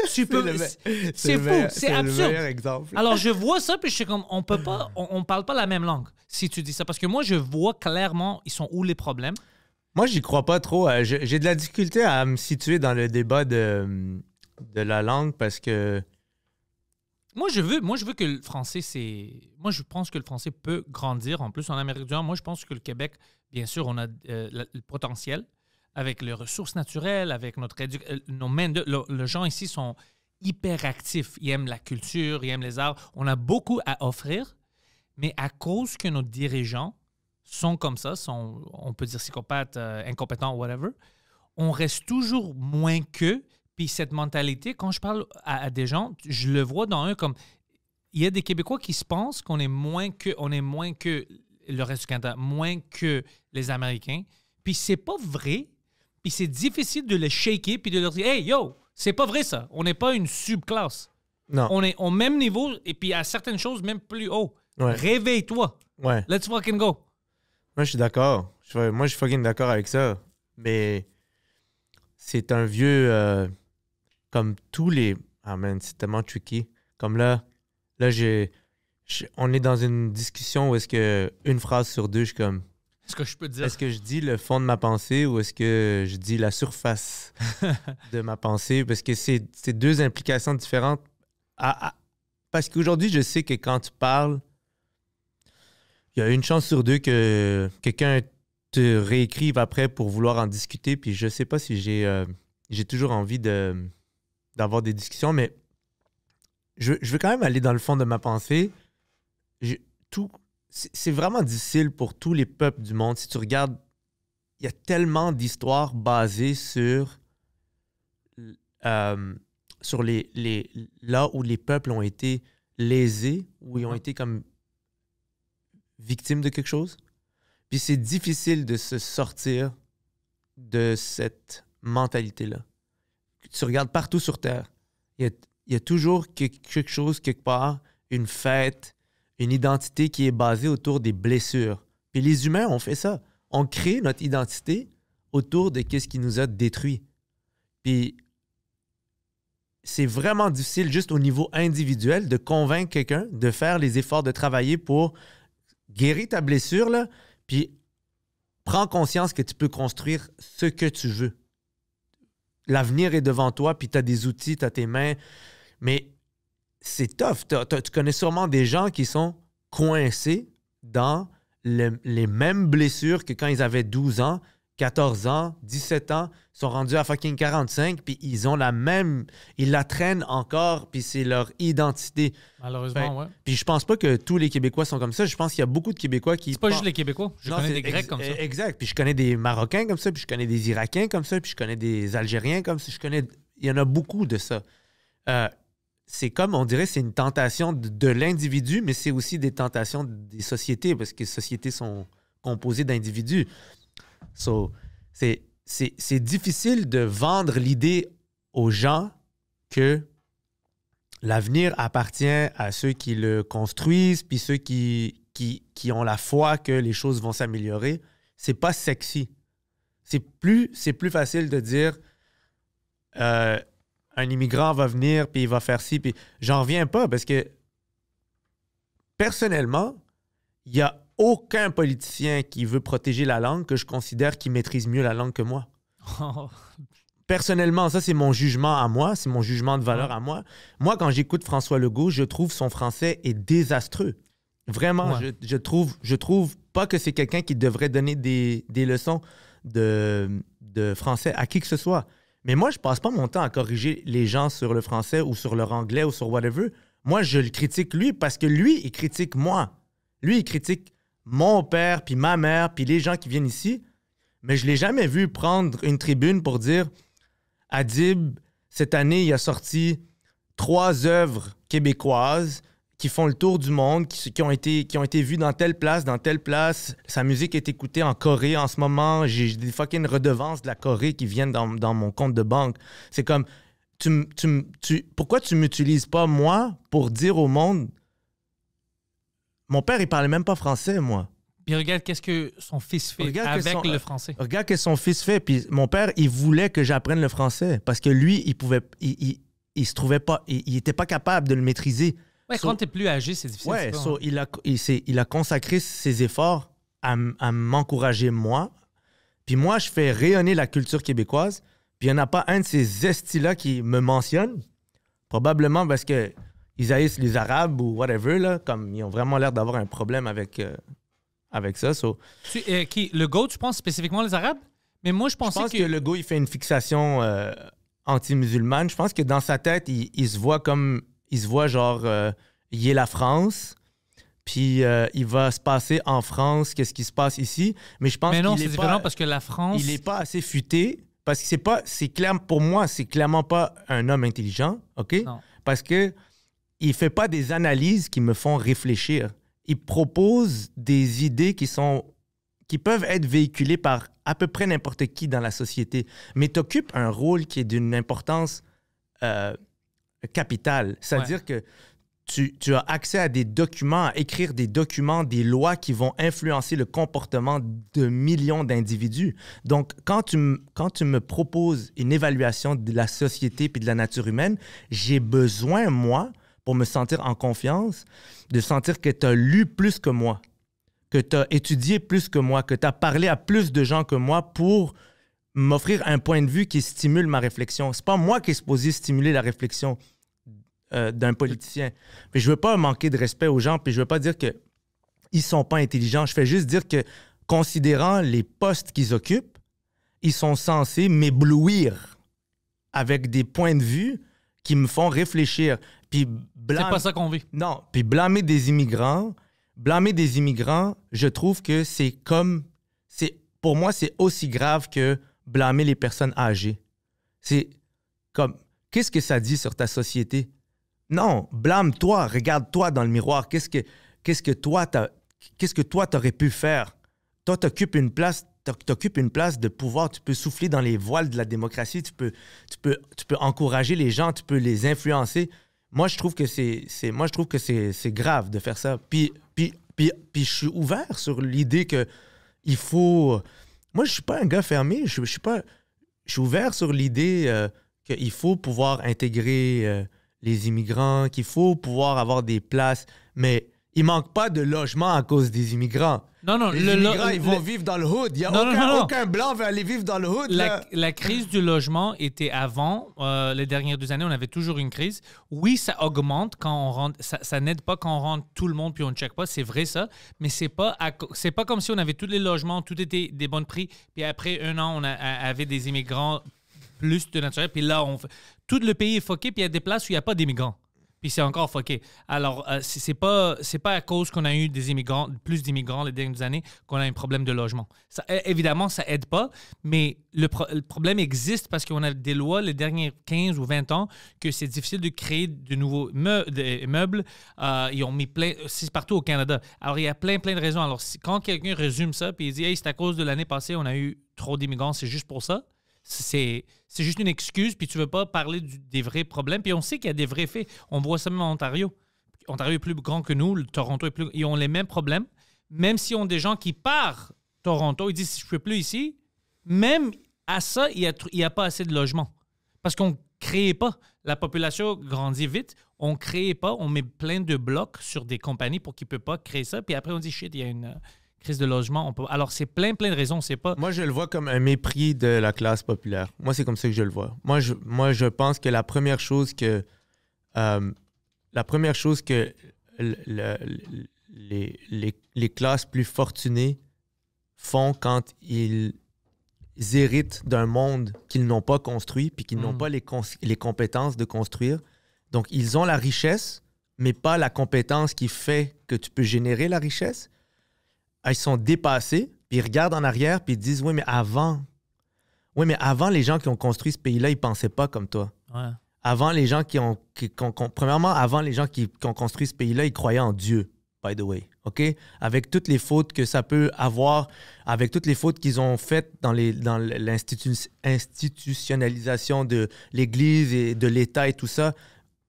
C'est fou, c'est absurde. Alors je vois ça puis je suis comme on peut pas, hmm. on, parle pas la même langue si tu dis ça parce que moi je vois clairement ils sont où les problèmes. Moi j'y crois pas trop. Euh, j'ai de la difficulté à me situer dans le débat de hmm, de la langue parce que. Moi je veux, moi je veux que le français c'est, moi je pense que le français peut grandir en plus en Amérique du Nord. Moi je pense que le Québec, bien sûr, on a euh, le potentiel avec les ressources naturelles, avec notre euh, Nos mains de, le, gens ici sont hyper actifs. Ils aiment la culture, ils aiment les arts. On a beaucoup à offrir, mais à cause que nos dirigeants sont comme ça, sont, on peut dire psychopathes, euh, incompétents, whatever, on reste toujours moins que. Puis cette mentalité, quand je parle à, des gens, je le vois dans eux comme il y a des Québécois qui se pensent qu'on est moins que on est moins que le reste du Canada, moins que les Américains. Puis c'est pas vrai puis c'est difficile de le shaker puis de leur dire Hey, yo, c'est pas vrai ça. On n'est pas une subclasse. Non. On est au même niveau et puis à certaines choses, même plus haut. Réveille-toi. Ouais. Let's fucking go. Moi, je suis d'accord. Moi, je suis fucking d'accord avec ça. Mais c'est un vieux. Euh, comme tous les. Ah, man, c'est tellement tricky. Comme là, là, j'ai. On est dans une discussion où est-ce que une phrase sur deux, je suis comme est-ce que je peux dire? Est-ce que je dis le fond de ma pensée ou est-ce que je dis la surface *laughs* de ma pensée? Parce que c'est deux implications différentes. Ah, ah, parce qu'aujourd'hui, je sais que quand tu parles, il y a une chance sur deux que quelqu'un te réécrive après pour vouloir en discuter. Puis je sais pas si j'ai euh, j'ai toujours envie de d'avoir des discussions, mais je, veux quand même aller dans le fond de ma pensée. tout, c'est vraiment difficile pour tous les peuples du monde. Si tu regardes, il y a tellement d'histoires basées sur, euh, sur les, les, là où les peuples ont été lésés, où ils ont uh-huh. été comme victimes de quelque chose. Puis c'est difficile de se sortir de cette mentalité-là. Tu regardes partout sur Terre, il y a toujours quelque chose, quelque part, une fête, une identité qui est basée autour des blessures. Puis les humains ont fait ça. On crée notre identité autour de ce qui nous a détruits. Puis c'est vraiment difficile juste au niveau individuel de convaincre quelqu'un de faire les efforts de travailler pour guérir ta blessure, là, puis prends conscience que tu peux construire ce que tu veux. L'avenir est devant toi, puis tu as des outils, tu as tes mains, mais c'est tough. tu connais sûrement des gens qui sont coincés dans les mêmes blessures que quand ils avaient 12 ans, 14 ans, 17 ans, sont rendus à fucking 45, puis ils ont la même. Ils la traînent encore, puis c'est leur identité. Malheureusement, ouais. Puis je pense pas que tous les Québécois sont comme ça. Je pense qu'il y a beaucoup de Québécois qui. C'est pas juste les Québécois. Je non, connais des Grecs comme ça. E- exact. Puis je connais des Marocains comme ça, puis je connais des Irakiens comme ça, puis je connais des Algériens comme ça. Je connais. Il y en a beaucoup de ça. Euh, c'est comme, on dirait, c'est une tentation de, l'individu, mais c'est aussi des tentations des sociétés, parce que les sociétés sont composées d'individus. So, c'est, difficile de vendre l'idée aux gens que l'avenir appartient à ceux qui le construisent, puis ceux qui, qui, ont la foi que les choses vont s'améliorer. C'est pas sexy. C'est plus, c'est plus facile de dire... Euh, un immigrant va venir, puis il va faire ci, puis j'en reviens pas parce que personnellement, il n'y a aucun politicien qui veut protéger la langue que je considère qui maîtrise mieux la langue que moi. *laughs* Personnellement, ça c'est mon jugement à moi, c'est mon jugement de valeur à moi. Moi, quand j'écoute François Legault, je trouve son français est désastreux. Vraiment, je, je, trouve, je trouve pas que c'est quelqu'un qui devrait donner des, leçons de français à qui que ce soit. Mais moi, je passe pas mon temps à corriger les gens sur le français ou sur leur anglais ou sur whatever. Moi, je le critique lui parce que lui, il critique moi. Lui, il critique mon père, puis ma mère, puis les gens qui viennent ici. Mais je l'ai jamais vu prendre une tribune pour dire Adib, cette année, il a sorti trois œuvres québécoises qui font le tour du monde, qui, ont été, qui ont été vus dans telle place, dans telle place. Sa musique est écoutée en Corée en ce moment. J'ai des fucking redevances de la Corée qui viennent dans, mon compte de banque. C'est comme, tu, tu, tu, pourquoi tu m'utilises pas, moi, pour dire au monde, mon père, il parlait même pas français, moi. Puis regarde qu'est-ce que son fils fait avec le français. Regarde qu'est-ce que son fils fait. Puis mon père, il voulait que j'apprenne le français parce que lui, il pouvait, il, se trouvait pas, il, il était pas capable de le maîtriser. Ouais, quand tu es plus âgé, c'est difficile. Ouais, il, a, il, a consacré ses efforts à, à m'encourager, moi. Puis moi, je fais rayonner la culture québécoise. Puis il n'y en a pas un de ces estis-là qui me mentionne. Probablement parce que ils les Arabes ou whatever, comme ils ont vraiment l'air d'avoir un problème avec, euh, avec ça. So. Euh, qui, le Go, tu penses spécifiquement les Arabes? Mais moi, je pense que... le Go, il fait une fixation euh, anti-musulmane. Je pense que dans sa tête, il, il se voit comme il se voit genre, euh, il est la France, puis euh, il va se passer en France, qu'est-ce qui se passe ici. Mais je pense Mais non, c'est différent parce que la France. Il n'est pas assez futé. Parce que c'est pas, c'est clair, pour moi, c'est clairement pas un homme intelligent, OK? Parce que il fait pas des analyses qui me font réfléchir. Il propose des idées qui sont qui peuvent être véhiculées par à peu près n'importe qui dans la société, mais tu occupes un rôle qui est d'une importance euh, Capital. C'est-à-dire que tu, as accès à des documents, à écrire des documents, des lois qui vont influencer le comportement de millions d'individus. Donc, quand tu, me proposes une évaluation de la société puis de la nature humaine, j'ai besoin, moi, pour me sentir en confiance, de sentir que tu as lu plus que moi, que tu as étudié plus que moi, que tu as parlé à plus de gens que moi pour m'offrir un point de vue qui stimule ma réflexion. C'est pas moi qui est supposé stimuler la réflexion euh, d'un politicien. Mais je veux pas manquer de respect aux gens, puis je veux pas dire que ils sont pas intelligents. Je fais juste dire que, considérant les postes qu'ils occupent, ils sont censés m'éblouir avec des points de vue qui me font réfléchir. Puis blâmer... C'est pas ça qu'on veut. Non. Puis blâmer des immigrants, blâmer des immigrants, je trouve que c'est comme... c'est Pour moi, c'est aussi grave que blâmer les personnes âgées. C'est comme, qu'est-ce que ça dit sur ta société? Non, blâme-toi, regarde-toi dans le miroir. Qu'est-ce que, quest que toi, t'aurais pu faire? Toi, t'occupes une place, une place de pouvoir, tu peux souffler dans les voiles de la démocratie, tu peux, tu peux, tu peux encourager les gens, tu peux les influencer. Moi, je trouve que c'est, moi, je trouve que c'est, grave de faire ça. Puis, puis, puis je suis ouvert sur l'idée que il faut, moi, je suis pas un gars fermé. Je, suis pas. Je suis ouvert sur l'idée euh, qu'il faut pouvoir intégrer euh, les immigrants, qu'il faut pouvoir avoir des places, mais il manque pas de logement à cause des immigrants. Non, non, les immigrants, ils vont vivre dans le hood. Il y a aucun, aucun, blanc va aller vivre dans le hood. La, crise du logement était avant. Euh, les dernières deux années, on avait toujours une crise. Oui, ça augmente quand on rentre. Ça, n'aide pas quand on rentre tout le monde puis on ne check pas. C'est vrai ça. Mais c'est pas c'est pas comme si on avait tous les logements, tout était des bonnes prix. Puis après un an, on avait des immigrants plus de naturel. Puis là, on, tout le pays est foqué. Puis il y a des places où il n'y a pas d'immigrants. Puis c'est encore foqué. Alors, euh, ce c'est pas c'est pas à cause qu'on a eu des immigrants, plus d'immigrants les dernières années, qu'on a un problème de logement. Ça, évidemment, ça aide pas, mais le, problème existe parce qu'on a des lois les dernières 15 ou 20 ans que c'est difficile de créer de nouveaux meubles. Euh, ils ont mis plein, c'est partout au Canada. Alors, il y a plein, plein de raisons. Alors, quand quelqu'un résume ça, puis il dit, hey, c'est à cause de l'année passée, on a eu trop d'immigrants, c'est juste pour ça c'est juste une excuse, puis tu veux pas parler des vrais problèmes. Puis on sait qu'il y a des vrais faits. On voit ça même en Ontario. Ontario est plus grand que nous, le Toronto est plus... Ils ont les mêmes problèmes. Même s'ils ont des gens qui partent Toronto, ils disent « je ne peux plus ici », même à ça, il n'y a, a pas assez de logements. Parce qu'on ne crée pas. La population grandit vite, on ne crée pas, on met plein de blocs sur des compagnies pour qu'ils ne puissent pas créer ça. Puis après, on dit « shit, il y a une, crise de logement. On peut... Alors, c'est plein, plein de raisons. C'est pas... Moi, je le vois comme un mépris de la classe populaire. Moi, c'est comme ça que je le vois. Moi, je, moi, je pense que la première chose que... Euh, la première chose que les, classes plus fortunées font quand ils héritent d'un monde qu'ils n'ont pas construit puis qu'ils n'ont mm. pas les, les compétences de construire. Donc, ils ont la richesse, mais pas la compétence qui fait que tu peux générer la richesse ils sont dépassés, puis ils regardent en arrière, puis ils disent Oui, mais avant, oui, mais avant, les gens qui ont construit ce pays-là, ils pensaient pas comme toi. Avant, les gens qui ont, Premièrement, avant, les gens qui, ont construit ce pays-là, ils croyaient en Dieu, by the way. OK? Avec toutes les fautes que ça peut avoir, avec toutes les fautes qu'ils ont faites dans l'institutionnalisation dans de l'Église et de l'État et tout ça,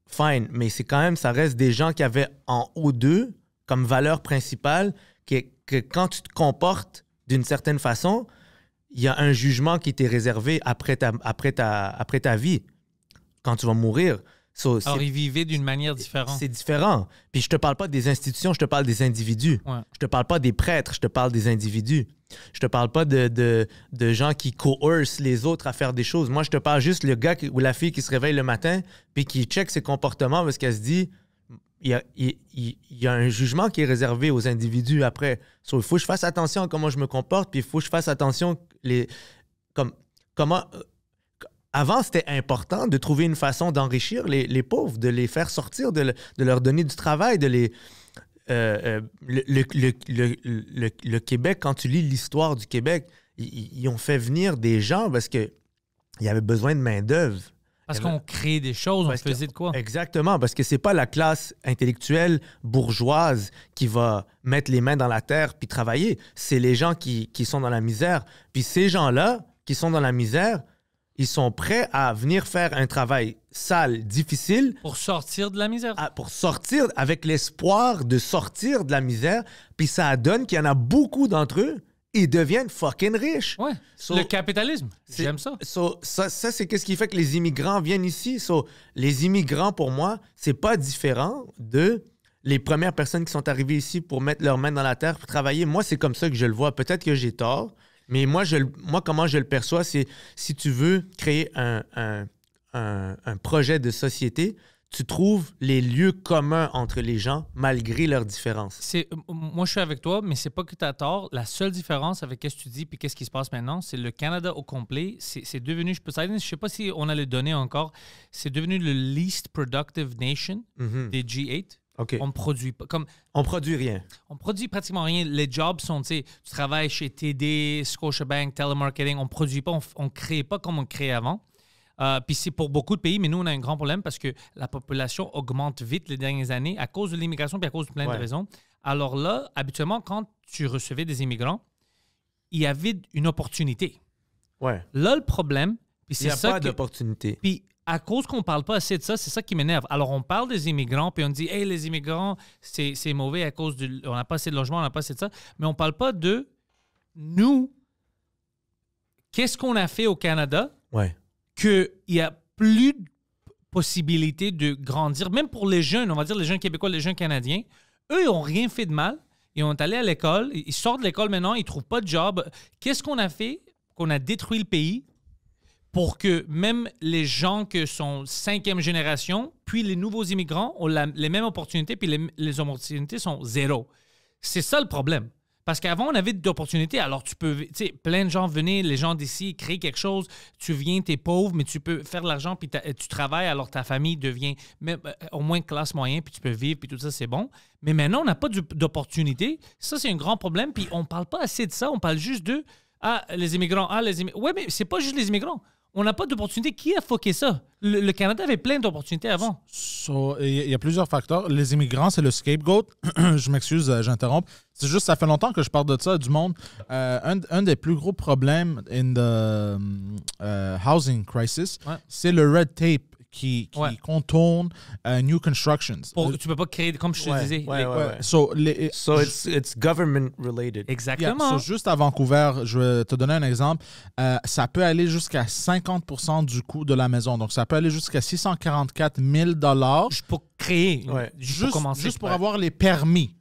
fine. Mais c'est quand même, ça reste des gens qui avaient en haut d'eux, comme valeur principale, que, quand tu te comportes d'une certaine façon, il y a un jugement qui t'est réservé après ta, après, après ta vie, quand tu vas mourir. Alors, ils vivaient d'une manière différente. C'est différent. Puis je te parle pas des institutions, je te parle des individus. Je Je te parle pas des prêtres, je te parle des individus. Je te parle pas de, gens qui coercent les autres à faire des choses. Moi, je te parle juste le gars ou la fille qui se réveille le matin puis qui check ses comportements parce qu'elle se dit il y, a, un jugement qui est réservé aux individus après. il faut que je fasse attention à comment je me comporte, puis il faut que je fasse attention les, comme, comment. Euh, avant, c'était important de trouver une façon d'enrichir les, pauvres, de les faire sortir, de, leur donner du travail, de les. Euh, euh, le, Québec, quand tu lis l'histoire du Québec, ils, ont fait venir des gens parce qu'il y avait besoin de main-d'œuvre. Parce qu'on crée des choses, on faisait de quoi? Exactement, parce que c'est pas la classe intellectuelle bourgeoise qui va mettre les mains dans la terre puis travailler. C'est les gens qui, qui, sont dans la misère. Puis ces gens-là, qui sont dans la misère, ils sont prêts à venir faire un travail sale, difficile. Pour sortir de la misère. Ah, pour sortir, avec l'espoir de sortir de la misère. Puis ça donne qu'il y en a beaucoup d'entre eux ils deviennent fucking riches. Ouais. le capitalisme. J'aime ça. ça. ça. c'est qu'est-ce qui fait que les immigrants viennent ici. So, les immigrants, pour moi, c'est pas différent de les premières personnes qui sont arrivées ici pour mettre leurs mains dans la terre, pour travailler. Moi, c'est comme ça que je le vois. Peut-être que j'ai tort, mais moi, moi comment je le perçois, c'est si tu veux créer un projet de société, tu trouves les lieux communs entre les gens malgré leurs différences. C'est, moi, je suis avec toi, mais c'est pas que tu as tort. La seule différence avec ce que tu dis puis qu'est-ce qui se passe maintenant, c'est le Canada au complet. C'est, devenu, je peux je sais pas si on a les données encore, c'est devenu le least productive nation mhm. des G8. On produit pas. Comme, on produit rien. On produit pratiquement rien. Les jobs sont, tu sais, tu travailles chez TD, Scotiabank, telemarketing. On produit pas, on, on crée pas comme on crée avant. Euh, puis c'est pour beaucoup de pays, mais nous, on a un grand problème parce que la population augmente vite les dernières années à cause de l'immigration et à cause de plein de raisons. Alors là, habituellement, quand tu recevais des immigrants, il y avait une opportunité. Ouais. Là, le problème, puis c'est ça. Il n'y a pas d'opportunité. Puis à cause qu'on ne parle pas assez de ça, c'est ça qui m'énerve. Alors, on parle des immigrants, puis on dit, hey, les immigrants, c'est mauvais à cause de... On n'a pas assez de logements, on n'a pas assez de ça. Mais on ne parle pas de nous. Qu'est-ce qu'on a fait au Canada ouais qu'il y a plus de possibilité de grandir, même pour les jeunes, on va dire les jeunes québécois, les jeunes canadiens, eux, ils n'ont rien fait de mal. Ils ont allé à l'école, ils sortent de l'école maintenant, ils ne trouvent pas de job. Qu'est-ce qu'on a fait? Qu'on a détruit le pays pour que même les gens qui sont cinquième génération, puis les nouveaux immigrants, ont les mêmes opportunités, puis les opportunités sont zéro. C'est ça le problème. Parce qu'avant, on avait d'opportunités. Alors, tu peux, tu sais, plein de gens venaient, les gens d'ici créent quelque chose. Tu viens, tu es pauvre, mais tu peux faire de l'argent, puis tu travailles, alors ta famille devient euh, au moins classe moyenne, puis tu peux vivre, puis tout ça, c'est bon. Mais maintenant, on n'a pas d'opportunités. Ça, c'est un grand problème, puis on ne parle pas assez de ça. On parle juste de, ah, les immigrants, ah, les immigrants. Oui, mais c'est pas juste les immigrants on n'a pas d'opportunité. Qui a foqué ça? Le, Canada avait plein d'opportunités avant. Il y, a plusieurs facteurs. Les immigrants, c'est le scapegoat. *clears throat* je m'excuse, euh, j'interromps. C'est juste, ça fait longtemps que je parle de ça, du monde. Euh, un, des plus gros problèmes in the euh, housing crisis, c'est le red tape qui, qui contourne euh, new constructions. Pour, tu peux pas créer, comme je te disais. So, euh, so it's, government related. Exactement. juste à Vancouver, je vais te donner un exemple. Euh, ça peut aller jusqu'à 50% du coût de la maison. Donc, ça peut aller jusqu'à 644 000 dollars. Pour créer, juste, pour *laughs* juste pour avoir les permis.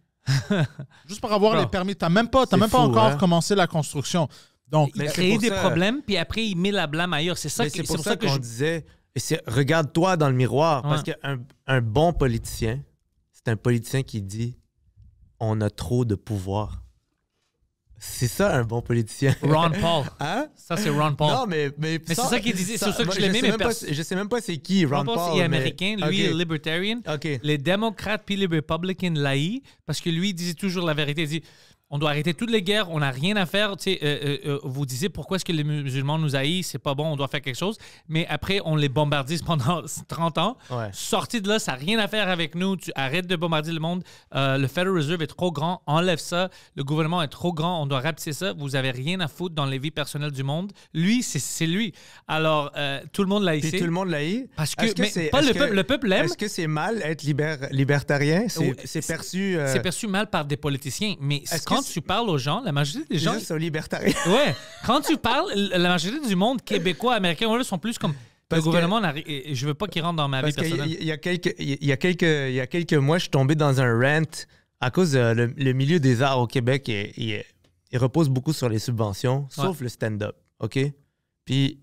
juste pour avoir les permis. Tu n'as même pas, as même pas encore hein. commencé la construction. Donc, créer des problèmes, puis après, il met la blâme ailleurs. C'est ça, c'est pour, ça, qu'on disait, Regarde-toi dans le miroir. Parce qu'un un bon politicien, c'est un politicien qui dit on a trop de pouvoir. C'est ça un bon politicien. Ron *laughs* Paul. Hein? Ça, c'est Ron Paul. Non, mais, mais, c'est ça qu'il disait. C'est ça, que je l'aimais, mais Je sais même pas c'est qui, Ron, Ron Paul. il est américain, lui, est libertarian. Les démocrates puis les républicains l'aïent parce que lui, il disait toujours la vérité. Il dit on doit arrêter toutes les guerres, on n'a rien à faire. Euh, euh, euh, vous disiez pourquoi est-ce que les musulmans nous haïssent, c'est pas bon, on doit faire quelque chose. Mais après, on les bombardise pendant 30 *laughs* ans. Ouais. Sorti de là, ça n'a rien à faire avec nous. Tu arrêtes de bombarder le monde. le Federal Reserve est trop grand, enlève ça. Le gouvernement est trop grand, on doit rapetisser ça. Vous avez rien à foutre dans les vies personnelles du monde. Lui, c'est lui. Alors, tout le monde l'a haïssé. tout le monde l'a Parce que, c'est pas le, peuple, le peuple l'aime. Est-ce que c'est mal être libertarien? C'est perçu. C'est perçu mal par des politiciens. Mais quand tu parles aux gens, la majorité des gens. sont libertariens. ouais. Quand tu parles, la majorité du monde québécois, américain, le sont plus comme. le gouvernement, je veux pas qu'il rentre dans ma vie personnelle. Il y, a quelques, y y a quelques mois, je suis tombé dans un rent à cause du euh, le, milieu des arts au Québec. Il, il, repose beaucoup sur les subventions, sauf le stand-up, ok. Puis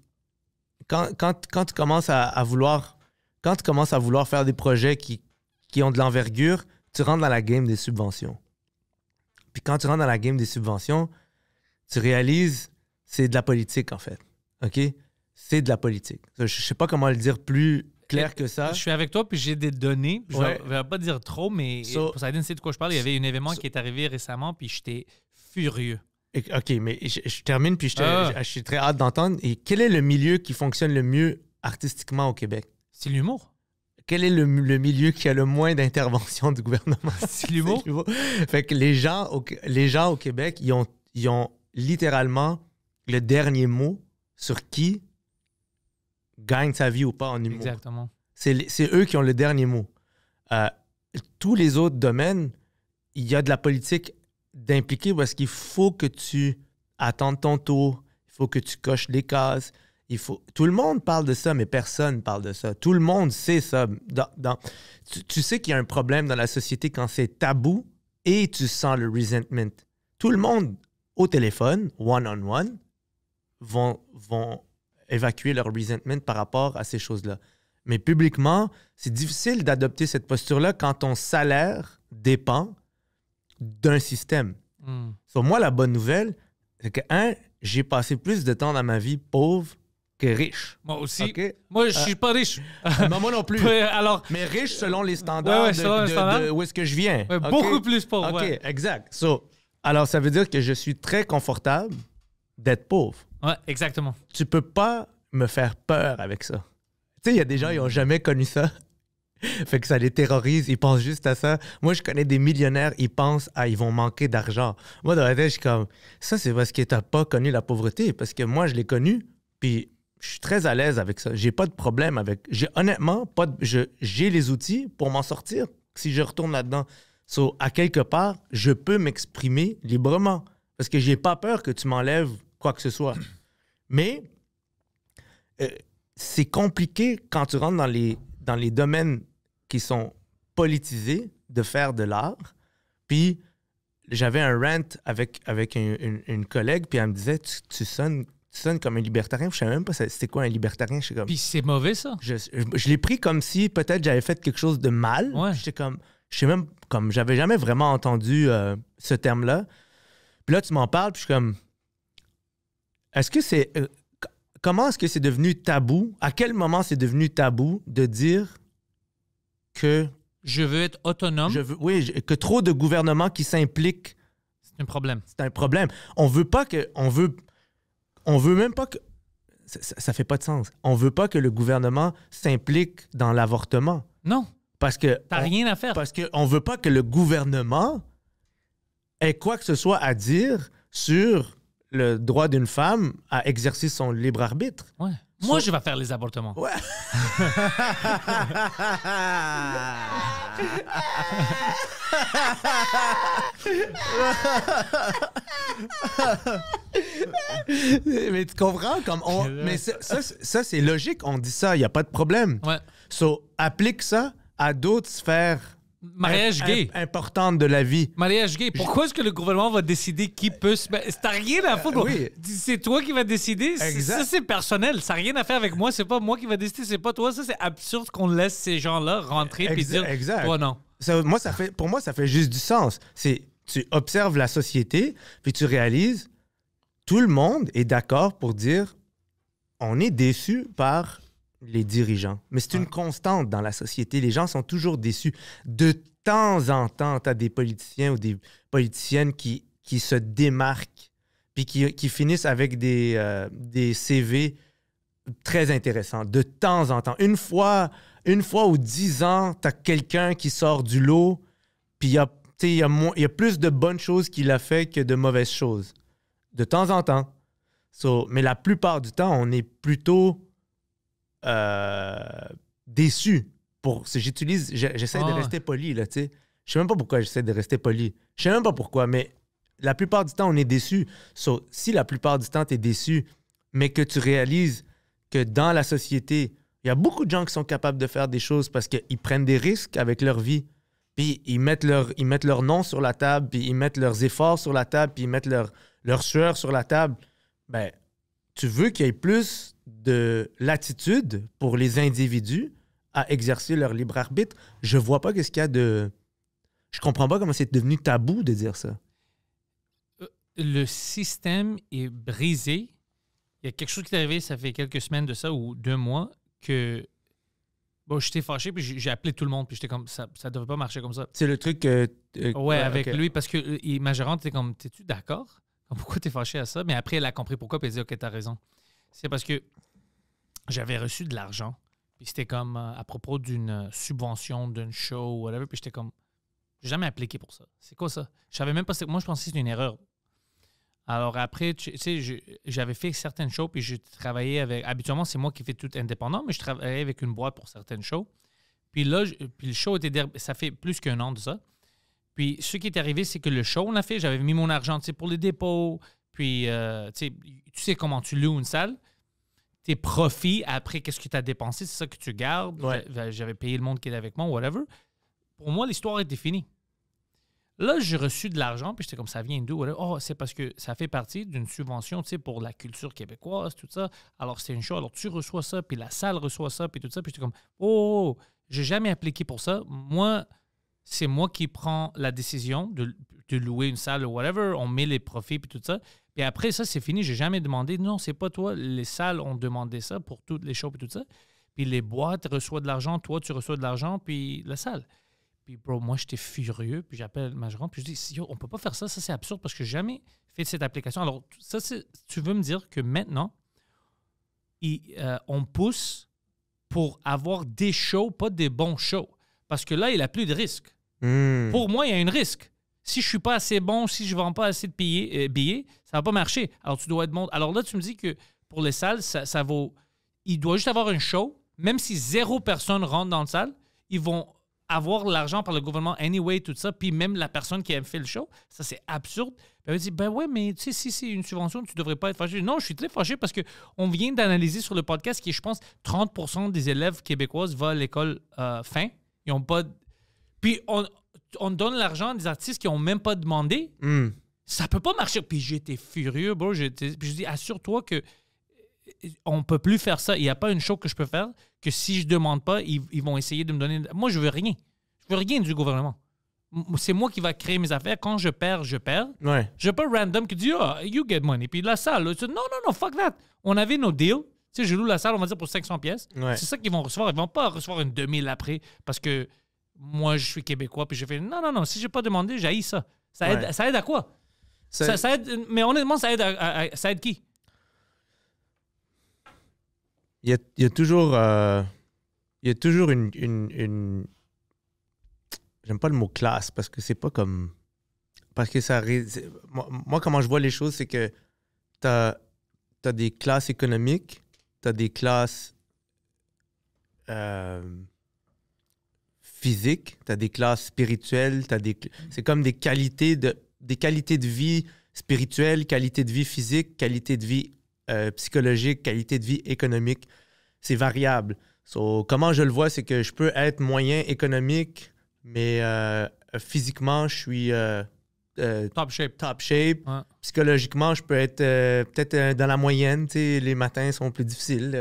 quand, tu commences à, vouloir, quand tu commences à vouloir faire des projets qui, qui ont de l'envergure, tu rentres dans la game des subventions. Puis quand tu rentres dans la game des subventions, tu réalises c'est de la politique, en fait. OK? C'est de la politique. Je sais pas comment le dire plus clair que ça. Je suis avec toi, puis j'ai des données. Je ne vais pas dire trop, mais pour ça c'est de quoi je parle. Il y avait un événement qui est arrivé récemment, puis j'étais furieux. OK, mais je, termine, puis ah. je, je, suis très hâte d'entendre. Et quel est le milieu qui fonctionne le mieux artistiquement au Québec? C'est l'humour quel est le, milieu qui a le moins d'intervention du gouvernement? *laughs* C'est l'humour. Fait les gens au, les gens au Québec, ils ont, littéralement le dernier mot sur qui gagne sa vie ou pas en humour. Exactement. C'est eux qui ont le dernier mot. Euh, tous les autres domaines, il y a de la politique d'impliquer parce qu'il faut que tu attendes ton tour, il faut que tu coches les cases, faut, tout le monde parle de ça, mais personne parle de ça. Tout le monde sait ça. Dans, tu, sais qu'il y a un problème dans la société quand c'est tabou et tu sens le resentment. Tout le monde au téléphone, one-on-one, vont, vont évacuer leur resentment par rapport à ces choses-là. Mais publiquement, c'est difficile d'adopter cette posture-là quand ton salaire dépend d'un système. Hmm. moi, la bonne nouvelle, c'est que, un, j'ai passé plus de temps dans ma vie pauvre riche. Moi aussi. Moi, je suis pas riche. Euh, moi non plus. mais, *laughs* alors, mais riche selon les standards de, où est-ce que je viens. Beaucoup plus pauvre. OK, exact. alors, ça veut dire que je suis très confortable d'être pauvre. Ouais, exactement. Tu peux pas me faire peur avec ça. Tu sais, il y a des gens, ils ont jamais connu ça. *laughs* fait que ça les terrorise, ils pensent juste à ça. Moi, je connais des millionnaires, ils pensent à ils vont manquer d'argent. Moi, dans la tête, je suis comme ça, c'est parce que t'as pas connu la pauvreté, parce que moi, je l'ai connu, puis je suis très à l'aise avec ça. J'ai pas de problème avec. J'ai honnêtement pas J'ai les outils pour m'en sortir si je retourne là-dedans. So, à quelque part, je peux m'exprimer librement parce que j'ai pas peur que tu m'enlèves quoi que ce soit. Mais euh, c'est compliqué quand tu rentres dans les, dans les domaines qui sont politisés de faire de l'art. Puis j'avais un rant avec, avec une, collègue, puis elle me disait tu sonnes sonnes comme un libertarien. Je savais même pas c'était quoi un libertarien. comme. Puis c'est mauvais, ça? Je, l'ai pris comme si peut-être j'avais fait quelque chose de mal. Ouais. J'étais comme. Je sais même. Comme j'avais jamais vraiment entendu euh, ce terme-là. Puis là, tu m'en parles, puis je suis comme. Est-ce que c'est. Euh, comment est-ce que c'est devenu tabou? À quel moment c'est devenu tabou de dire que. Je veux être autonome. Je oui, que trop de gouvernements qui s'impliquent. C'est un problème. C'est un problème. On veut pas que. On veut on veut même pas que. Ça, ne fait pas de sens. On veut pas que le gouvernement s'implique dans l'avortement. Non. Parce que. T'as rien à faire. Parce qu'on veut pas que le gouvernement ait quoi que ce soit à dire sur le droit d'une femme à exercer son libre arbitre. Ouais. Moi, je vais faire les avortements. Ouais. *laughs* mais tu comprends comme on *laughs* ça, c'est logique, on dit ça, il n'y a pas de problème. Ouais. So applique ça à d'autres sphères Mariage gay. Importante de la vie. Mariage gay. Pourquoi est-ce que le gouvernement va décider qui peut se. Ça rien à foutre. Euh, oui. C'est toi qui vas décider. Exact. Ça, c'est personnel. Ça n'a rien à faire avec moi. C'est pas moi qui va décider. C'est pas toi. Ça, c'est absurde qu'on laisse ces gens-là rentrer et dire. Exact. Toi, non. moi, ça fait, pour moi, ça fait juste du sens. C'est tu observes la société, puis tu réalises tout le monde est d'accord pour dire on est déçu par les dirigeants. Mais c'est une ah. constante dans la société. Les gens sont toujours déçus. De temps en temps, tu as des politiciens ou des politiciennes qui, se démarquent puis qui, finissent avec des, euh, des CV très intéressants. De temps en temps. Une fois, une fois ou dix ans, tu as quelqu'un qui sort du lot, puis il y a, plus de bonnes choses qu'il a fait que de mauvaises choses. De temps en temps. mais la plupart du temps, on est plutôt euh, déçu. Pour, j'utilise, j'essaie de ah. rester poli, là, tu sais. Je sais même pas pourquoi j'essaie de rester poli. Je sais même pas pourquoi, mais la plupart du temps, on est déçu. So, si la plupart du temps, tu es déçu, mais que tu réalises que dans la société, il y a beaucoup de gens qui sont capables de faire des choses parce qu'ils prennent des risques avec leur vie. Puis ils mettent leur, ils mettent leur nom sur la table, puis ils mettent leurs efforts sur la table, puis ils mettent leur, leur sueur sur la table. Ben, tu veux qu'il y ait plus de l'attitude pour les individus à exercer leur libre arbitre. Je vois pas qu'est-ce qu'il y a de. Je comprends pas comment c'est devenu tabou de dire ça. Euh, le système est brisé. Il y a quelque chose qui est arrivé, ça fait quelques semaines de ça ou deux mois, que Bon, j'étais fâché, puis j'ai appelé tout le monde, puis j'étais comme, ça ça devrait pas marcher comme ça. C'est le truc. que... Euh, ouais, avec lui, parce que euh, ma gérante était comme, t'es-tu d'accord? Pourquoi t'es fâché à ça? Mais après, elle a compris pourquoi, puis elle a dit, OK, t'as raison c'est parce que j'avais reçu de l'argent. Puis c'était comme euh, à propos d'une euh, subvention, d'un show, ou whatever. Puis j'étais comme, j'ai jamais appliqué pour ça. C'est quoi ça? Je savais même pas. Moi, je pensais que c'était une erreur. Alors après, tu sais, j'avais fait certaines shows, puis je travaillais avec. Habituellement, c'est moi qui fais tout indépendant, mais je travaillais avec une boîte pour certaines shows. Puis là, puis le show était. Ça fait plus qu'un an de ça. Puis ce qui est arrivé, c'est que le show, on l'a fait, j'avais mis mon argent pour les dépôts. Puis euh, tu sais comment tu loues une salle tes profits après qu'est-ce que tu as dépensé, c'est ça que tu gardes. Ben, j'avais payé le monde qui est avec moi, whatever. Pour moi, l'histoire était finie. Là, j'ai reçu de l'argent, puis j'étais comme ça vient d'où? Oh, c'est parce que ça fait partie d'une subvention tu pour la culture québécoise, tout ça. Alors, c'est une chose. Alors, tu reçois ça, puis la salle reçoit ça, puis tout ça. Puis j'étais comme, oh, oh, oh j'ai jamais appliqué pour ça. Moi, c'est moi qui prends la décision de, louer une salle ou whatever, on met les profits et tout ça. Puis après ça, c'est fini, j'ai jamais demandé, non, c'est pas toi, les salles ont demandé ça pour toutes les shows et tout ça. Puis les boîtes reçoivent de l'argent, toi tu reçois de l'argent, puis la salle. Puis bro, moi j'étais furieux, puis j'appelle ma gérante, puis je dis, on peut pas faire ça, ça c'est absurde parce que n'ai jamais fait cette application. Alors, ça, tu veux me dire que maintenant, euh, on pousse pour avoir des shows, pas des bons shows. Parce que là, il a plus de risque. Hmm. Pour moi, il y a un risque. Si je ne suis pas assez bon, si je ne vends pas assez de euh, billets, ça ne ça va pas marcher. Alors, tu dois être bon. Alors là, tu me dis que pour les salles, ça, vaut. Il doit juste avoir un show. Même si zéro personne rentre dans la salle, ils vont avoir l'argent par le gouvernement anyway, tout ça, puis même la personne qui a fait le show, ça c'est absurde. Elle dit Ben ouais, mais tu sais, si c'est une subvention, tu devrais pas être fâché. Non, je suis très fâché parce qu'on vient d'analyser sur le podcast que je pense 30 des élèves québécoises vont à l'école euh, fin ils ont pas. Puis on, donne l'argent à des artistes qui n'ont même pas demandé. Ça hmm. Ça peut pas marcher. Puis j'étais furieux, bro. J'étais... Puis je dis, assure-toi que euh, on peut plus faire ça. Il n'y a pas une chose que je peux faire que si je demande pas, ils, vont essayer de me donner. Moi, je veux rien. Je veux rien du gouvernement. C'est moi qui va créer mes affaires. Quand je perds, je perds. Ouais. Je pas random qui dit, oh, you get money. Puis la salle, non, non, non, fuck that. On avait nos deals. Tu sais, je loue la salle, on va dire, pour 500 pièces. C'est ça qu'ils vont recevoir. Ils vont pas recevoir une 2000 après parce que moi, je suis québécois, puis j'ai fait non, non, non, si j'ai pas demandé, j'ai ça. Ça aide, ça aide à quoi? Ça, aide, mais honnêtement, ça aide, à, ça aide qui? Il y a, toujours, il y a toujours euh, une, j'aime pas le mot classe parce que c'est pas comme, parce que ça, moi, comment je vois les choses, c'est que tu as des classes économiques tu des classes euh, physiques, tu as des classes spirituelles, des, mm-hmm. c'est comme des qualités, de, des qualités de vie spirituelle, qualité de vie physique, qualité de vie euh, psychologique, qualité de vie économique. C'est variable. So, comment je le vois, c'est que je peux être moyen économique, mais euh, physiquement, je suis, euh, top shape. Top shape. Psychologiquement, je peux être euh, peut-être euh, dans la moyenne. Les matins sont plus difficiles.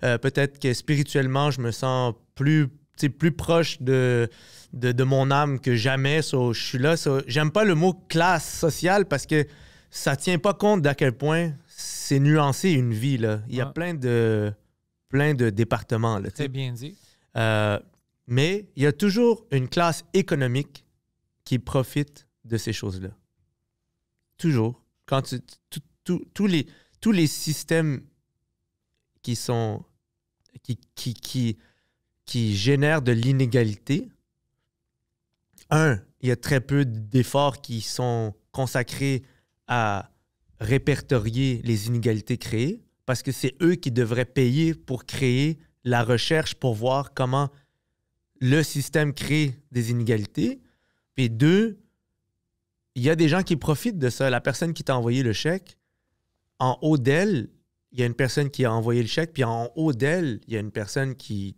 peut-être que spirituellement, je me sens plus, plus proche de, de, mon âme que jamais. je suis là. J'aime pas le mot classe sociale parce que ça tient pas compte d'à quel point c'est nuancé une vie. Il y a plein de plein de départements. C'est bien dit. mais il y a toujours une classe économique qui profite de ces choses-là. Toujours. Quand tous, les, tous les systèmes qui sont. qui, qui, génèrent de l'inégalité, un, il y a très peu d'efforts qui sont consacrés à répertorier les inégalités créées, parce que c'est eux qui devraient payer pour créer la recherche pour voir comment le système crée des inégalités. Puis deux, il y a des gens qui profitent de ça. La personne qui t'a envoyé le chèque, en haut d'elle, il y a une personne qui a envoyé le chèque, puis en haut d'elle, il y a une personne qui,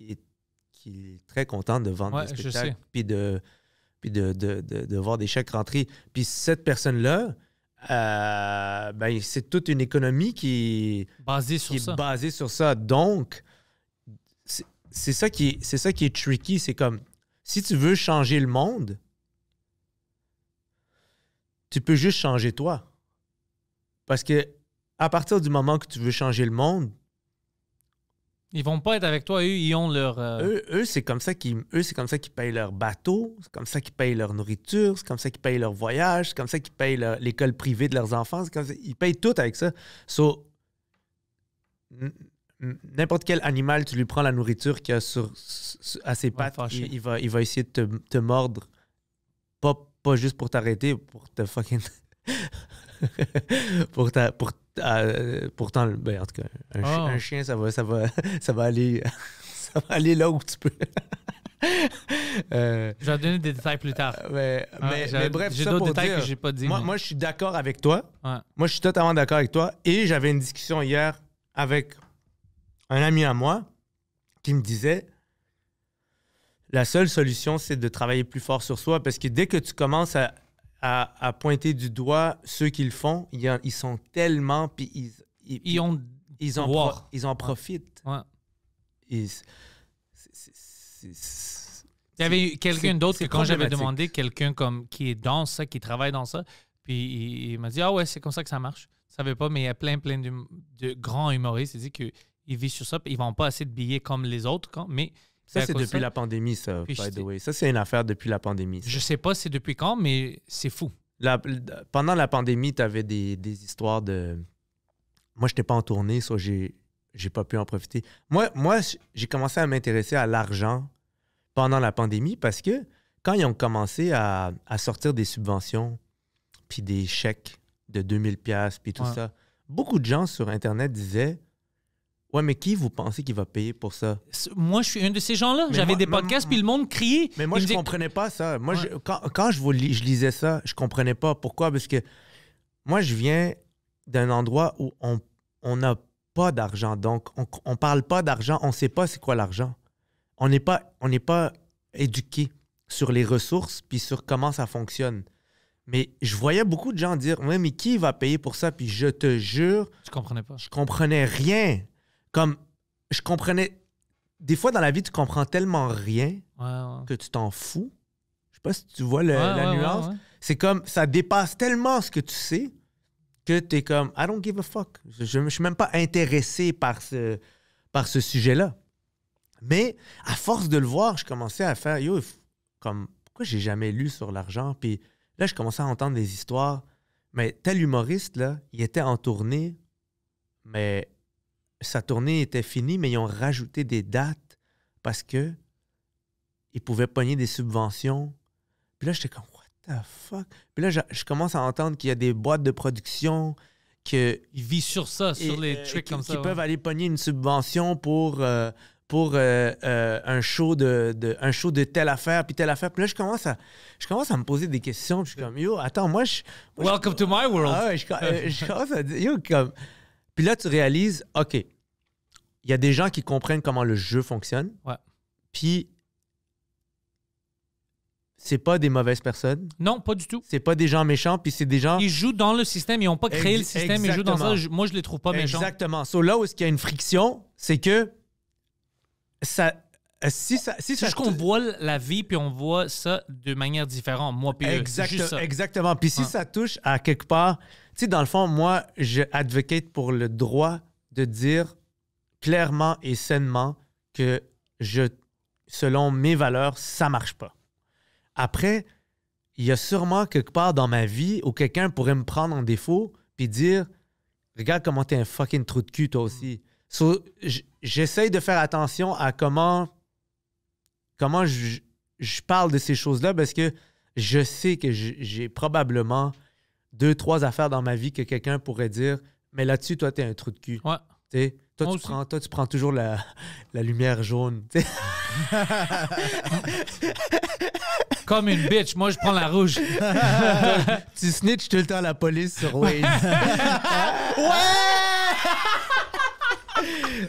est, très contente de vendre le spectacle puis de, puis de, voir des chèques rentrer. Puis cette personne-là, euh, ben, c'est toute une économie qui, basée est basée sur ça. Donc, c'est ça, qui est, ça qui est tricky. C'est comme, si tu veux changer le monde, tu peux juste changer toi. Parce que à partir du moment que tu veux changer le monde, ils vont pas être avec toi, eux, ils ont leur. Euh, eux, c'est comme ça qu'ils eux, payent leur bateau, c'est comme ça qu'ils payent leur nourriture, c'est comme ça qu'ils payent leur voyage, c'est comme ça qu'ils payent l'école privée de leurs enfants, ils payent tout avec ça. So, n'importe quel animal, tu lui prends la nourriture qu'il a sur, à ses pattes, il, va, il va essayer de te, te mordre, pas pas juste pour t'arrêter, pour te fucking. *laughs* pour euh, pourtant, ben, en tout cas, un, ah. chien, ça va, ça va, *laughs* ça va aller, *laughs* aller là où tu peux. Euh, je vais donner des détails plus tard. Euh, mais, ah, bref, j'ai d'autres détails que j'ai pas dit. Moi, je suis d'accord avec toi. Moi, je suis totalement d'accord avec toi. Et j'avais une discussion hier avec un ami à moi qui me disait la seule solution, c'est de travailler plus fort sur soi parce que dès que tu commences à, pointer du doigt ceux qui le font, ils, ils sont tellement. Puis ils, ils, ont ils, en, ils en profitent. il y avait quelqu'un d'autre que quand j'avais demandé, quelqu'un comme qui est dans ça, qui travaille dans ça, puis il, m'a dit Ah ouais, c'est comme ça que ça marche. Je savais pas, mais il y a plein, plein de, grands humoristes. Il dit qu'ils vivent sur ça, puis ils vont pas assez de billets comme les autres, quand, mais ça, ben, c'est depuis la pandémie, ça, by the way. Ça, c'est une affaire depuis la pandémie. Je Je sais pas c'est depuis quand, mais c'est fou. pendant la pandémie, tu avais des, histoires de. Moi, je n'étais pas en tournée, soit j'ai, n'ai pas pu en profiter. Moi, moi j'ai commencé à m'intéresser à l'argent pendant la pandémie parce que quand ils ont commencé à, sortir des subventions, puis des chèques de 2000 pièces puis tout ça, beaucoup de gens sur Internet disaient Ouais, mais qui vous pensez qui va payer pour ça Moi, je suis un de ces gens-là. J'avais des podcasts, puis le monde criait. Mais moi, je ne comprenais pas ça. Moi, quand, je, je lisais ça, je comprenais pas. Pourquoi Parce que moi, je viens d'un endroit où on n'a pas d'argent. Donc, on ne parle pas d'argent. On ne sait pas c'est quoi l'argent. On n'est pas, on pas éduqué sur les ressources, puis sur comment ça fonctionne. Mais je voyais beaucoup de gens dire, Oui, mais qui va payer pour ça? Puis je te jure. Je comprenais pas. Je comprenais rien. Comme, je comprenais. Des fois, dans la vie, tu comprends tellement rien que tu t'en fous. Je sais pas si tu vois la nuance. C'est comme, ça dépasse tellement ce que tu sais que tu es comme, I don't give a fuck. Je ne suis même pas intéressé par ce, par ce sujet-là. Mais à force de le voir, je commençais à faire, yo, comme, pourquoi j'ai jamais lu sur l'argent? Puis là, je commençais à entendre des histoires. Mais tel humoriste, là, il était en tournée, mais sa tournée était finie, mais ils ont rajouté des dates parce que ils pouvaient pogner des subventions. Puis là, j'étais comme, what the fuck? Puis là, je, commence à entendre qu'il y a des boîtes de production que. Ils vivent sur ça, sur les euh, trucs comme ça. Qui peuvent aller pogner une subvention pour. Euh, pour euh, un show de, un show de telle affaire puis telle affaire puis là je commence à je commence à me poser des questions je suis comme yo attends moi je welcome to my world ah je, commence yo comme puis là, tu réalises, OK, il y a des gens qui comprennent comment le jeu fonctionne. Ouais. Puis, c'est pas des mauvaises personnes. Non, pas du tout. C'est pas des gens méchants, puis c'est des gens. Ils jouent dans le système, ils n'ont pas créé le système, ils jouent dans ça. Moi, je les trouve pas méchants. Exactement. So, là où est-ce qu'il y a une friction, c'est que ça. Si ça, si c'est qu'on voit la vie puis on voit ça de manière différente, moi puis ça. Exactement. Puis si ça touche à quelque part sais, dans le fond, moi, je advocate pour le droit de dire clairement et sainement que je, selon mes valeurs, ça marche pas. Après, il y a sûrement quelque part dans ma vie où quelqu'un pourrait me prendre en défaut puis dire Regarde comment t'es un fucking trou de cul, toi aussi. J'essaye de faire attention à comment, comment je, je parle de ces choses-là parce que je sais que j'ai probablement deux, trois affaires dans ma vie que quelqu'un pourrait dire, mais là-dessus, toi, t'es un trou de cul. Ouais. toi, tu prends, toi, tu prends toujours la, la lumière jaune. *laughs* Comme une bitch. Moi, je prends la rouge. *laughs* tu snitches tout le temps la police sur Waze. *laughs* ouais!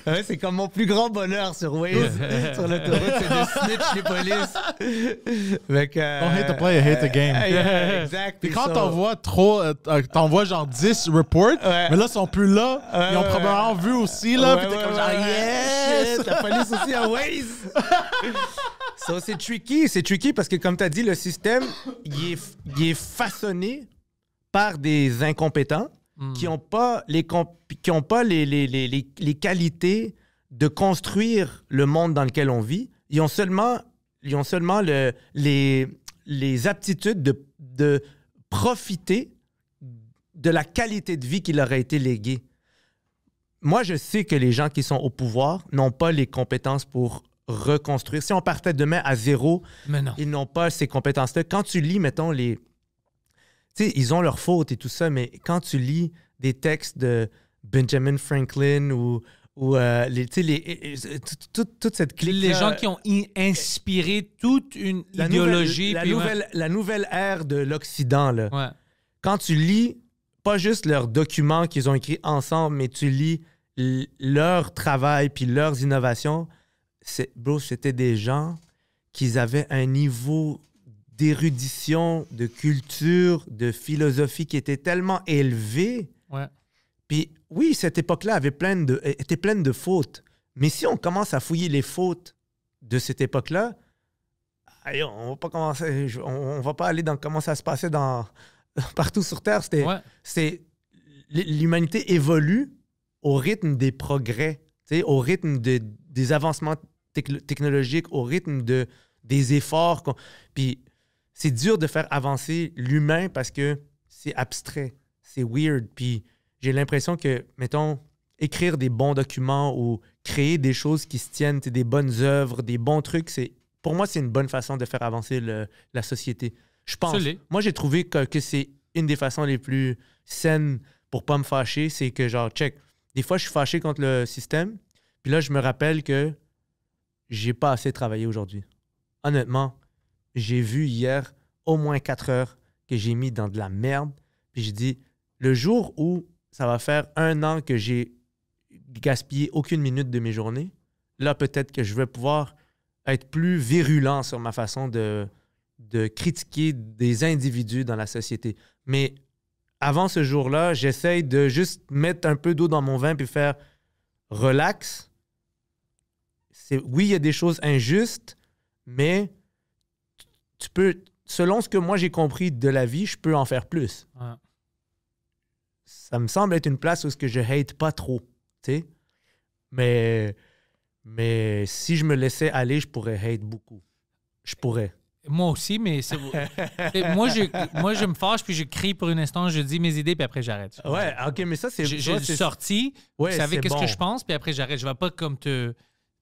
Ah ouais, c'est comme mon plus grand bonheur sur Waze, *laughs* sur l'autoroute, c'est de snitch les polices. On Don't hate the play, hate the euh, game. *laughs* exact. Et quand t'envoies trop, euh, euh, t'envoies genre 10 reports, mais là, ils sont plus là. ils ont probablement vu aussi, là. puis t'es comme genre, yes! la police aussi à Waze! Ça *laughs* c'est tricky, c'est tricky parce que, comme t'as dit, le système, il est, est façonné par des incompétents qui n'ont hmm. pas, les, qui pas les, les, qualités de construire le monde dans lequel on vit. Ils ont seulement, ils ont seulement le, les, les aptitudes de, profiter de la qualité de vie qui leur a été léguée. Moi, je sais que les gens qui sont au pouvoir n'ont pas les compétences pour reconstruire. Si on partait demain à zéro, ils n'ont pas ces compétences-là. Quand tu lis, mettons, les, sais, ils ont leurs fautes et tout ça, mais quand tu lis des textes de Benjamin Franklin ou ou euh, les, toute, cette clique les gens qui ont inspiré toute une idéologie la, nouvelle, ère de l'Occident là quand tu lis pas juste leurs documents qu'ils ont écrits ensemble mais tu lis leur travail puis leurs innovations bro c'était des gens qui avaient un niveau d'érudition, de culture, de philosophie qui était tellement élevée. Puis oui, cette époque-là avait plein de, était pleine de fautes. Mais si on commence à fouiller les fautes de cette époque-là, on va pas commencer, on va pas aller dans comment ça se passait dans *laughs* partout sur Terre. C'était, c'est l'humanité évolue au rythme des progrès, au rythme de, des avancements technologiques, au rythme de des efforts. Puis c'est dur de faire avancer l'humain parce que c'est abstrait, c'est weird. Puis j'ai l'impression que, mettons, écrire des bons documents ou créer des choses qui se tiennent, des bonnes œuvres, des bons trucs, c'est pour moi, c'est une bonne façon de faire avancer la société. Je pense. Moi, j'ai trouvé que, c'est une des façons les plus saines pour pas me fâcher. C'est que, genre, check, des fois, je suis fâché contre le système. Puis là, je me rappelle que j'ai pas assez travaillé aujourd'hui. Honnêtement, j'ai vu hier au moins quatre heures que j'ai mis dans de la merde. Puis je dis, le jour où ça va faire un an que j'ai gaspillé aucune minute de mes journées, là peut-être que je vais pouvoir être plus virulent sur ma façon de, de critiquer des individus dans la société. Mais avant ce jour-là, j'essaye de juste mettre un peu d'eau dans mon vin puis faire relax. Oui, il y a des choses injustes, mais selon ce que moi j'ai compris de la vie, je peux en faire plus. Ça me semble être une place où ce que je hate pas trop, tu sais. Mais, mais si je me laissais aller, je pourrais hate beaucoup. Je pourrais. Moi aussi, mais c'est... *laughs* moi, je, moi, je me fâche, puis je crie pour un instant, je dis mes idées, puis après j'arrête. Ouais, ok, mais ça, c'est. J'ai sorti, ouais, je savais qu'est-ce que je pense, puis après j'arrête. Je ne vais pas comme te,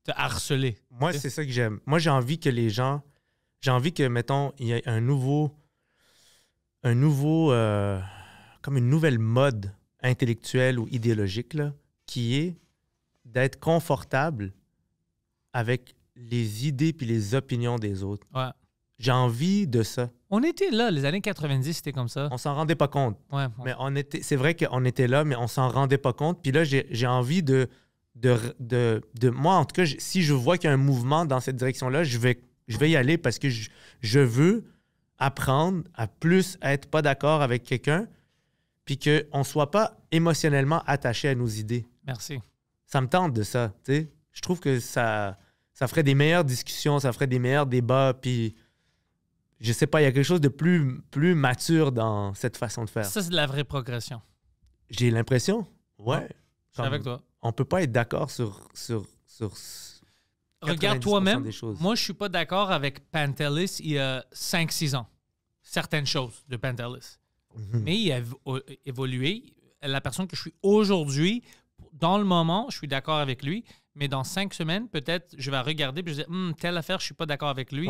te harceler. Moi, c'est ça que j'aime. Moi, j'ai envie que les gens j'ai envie que, mettons, il y ait un nouveau. Un nouveau. Euh, comme une nouvelle mode intellectuelle ou idéologique, là, qui est d'être confortable avec les idées puis les opinions des autres. J'ai envie de ça. On était là, les années 90, c'était comme ça. On s'en rendait pas compte. Ouais, Mais on était, c'est vrai qu'on était là, mais on s'en rendait pas compte. Puis là, j'ai envie de de, de, moi, en tout cas, si je vois qu'il y a un mouvement dans cette direction-là, je vais je vais y aller parce que je, veux apprendre à plus être pas d'accord avec quelqu'un, puis qu'on ne soit pas émotionnellement attaché à nos idées. Merci. Ça me tente de ça. Tu sais, Je trouve que ça, ça ferait des meilleures discussions, ça ferait des meilleurs débats, puis je sais pas, il y a quelque chose de plus, plus mature dans cette façon de faire. Ça, c'est de la vraie progression. J'ai l'impression, ouais. je suis avec toi. On peut pas être d'accord sur, sur, sur Regarde toi-même. Moi, je suis pas d'accord avec Pantelis il y a 5-6 ans. Certaines choses de Pantelis. Mhm. Mais il a euh, évolué. La personne que je suis aujourd'hui, dans le moment, je suis d'accord avec lui. Mais dans cinq semaines, peut-être, je vais regarder et je vais dire, hmm, telle affaire, je suis pas d'accord avec lui.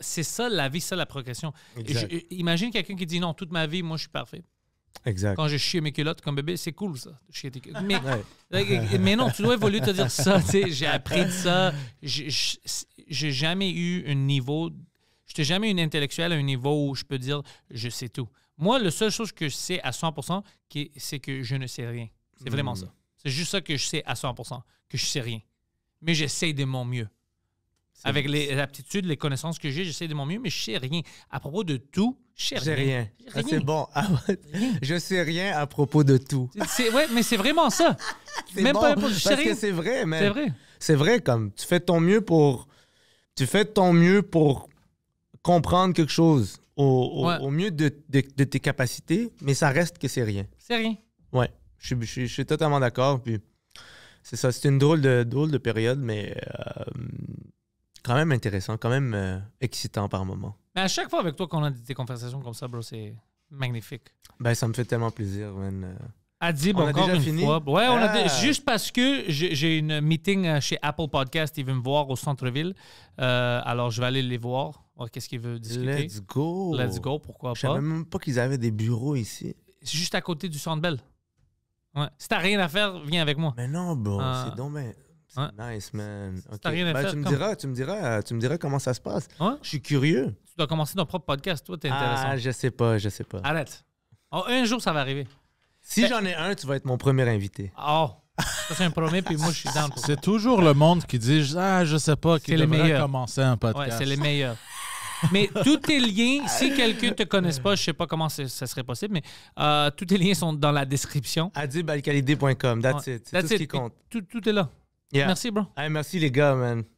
C'est ça la vie, ça la progression. Euh, imagine quelqu'un qui dit non, toute ma vie, moi, je suis parfait. Quand je chie mes culottes comme bébé, c'est cool ça. *laughs* Mais, non, tu dois évoluer, te dire ça. J'ai appris de ça. J'ai jamais eu un niveau. Je n'étais jamais une intellectuelle à un niveau où je peux dire je sais tout. Moi, la seule chose que je sais à 100%, c'est que je ne sais rien. C'est vraiment hmm. ça. C'est juste ça que je sais à 100%, que je sais rien. Mais j'essaie de mon mieux. Avec les, aptitudes, les connaissances que j'ai, j'essaie de mon mieux, mais je sais rien. À propos de tout, je sais rien. c'est bon. Ah je sais rien à propos de tout. C'est, mais c'est vraiment ça. *laughs* c'est même parce que c'est vrai, mais c'est vrai. C'est vrai comme tu fais ton mieux pour tu fais ton mieux pour comprendre quelque chose au, mieux de, tes capacités, mais ça reste que c'est rien. C'est rien. Ouais, je, suis totalement d'accord. Puis c'est ça, c'est une drôle de de période, mais euh, quand même intéressant, quand même euh, excitant par moment. Mais à chaque fois avec toi qu'on a des conversations comme ça, bro, c'est magnifique. Ben, ça me fait tellement plaisir, man. Adib, on encore a une fois. Ouais, on a ah. juste parce que j'ai une meeting euh, chez Apple Podcast. Ils veulent me voir au centre-ville. Euh, alors, je vais aller les voir. Qu'est-ce qu'ils veulent discuter? Let's go. Let's go, pourquoi pas. Je savais même pas qu'ils avaient des bureaux ici. C'est juste à côté du Centre Bell. Ouais. Si t'as rien à faire, viens avec moi. Mais non, bro, ah. c'est dommage. Nice, man. Ben, tu, me diras, euh, tu, me diras, comment ça se passe. Je suis curieux. Tu dois commencer ton propre podcast, toi, t'es ah, intéressant. Ah, je sais pas, je sais pas. Arrête. Oh, un jour, ça va arriver. Si ben j'en ai un, tu vas être mon premier invité. Oh! c'est un premier, puis moi, je suis dans C'est toujours le monde qui dit Ah, je sais pas, qui devrait commencer un podcast. c'est les meilleurs. mais tous tes liens, si quelqu'un ne te connaisse pas, je sais pas comment ça serait possible, mais euh, tous tes liens sont dans la description. Adibalcalidé.com, that's it. C'est tout ce qui compte. tout est là. Merci, bro. merci les gars, man.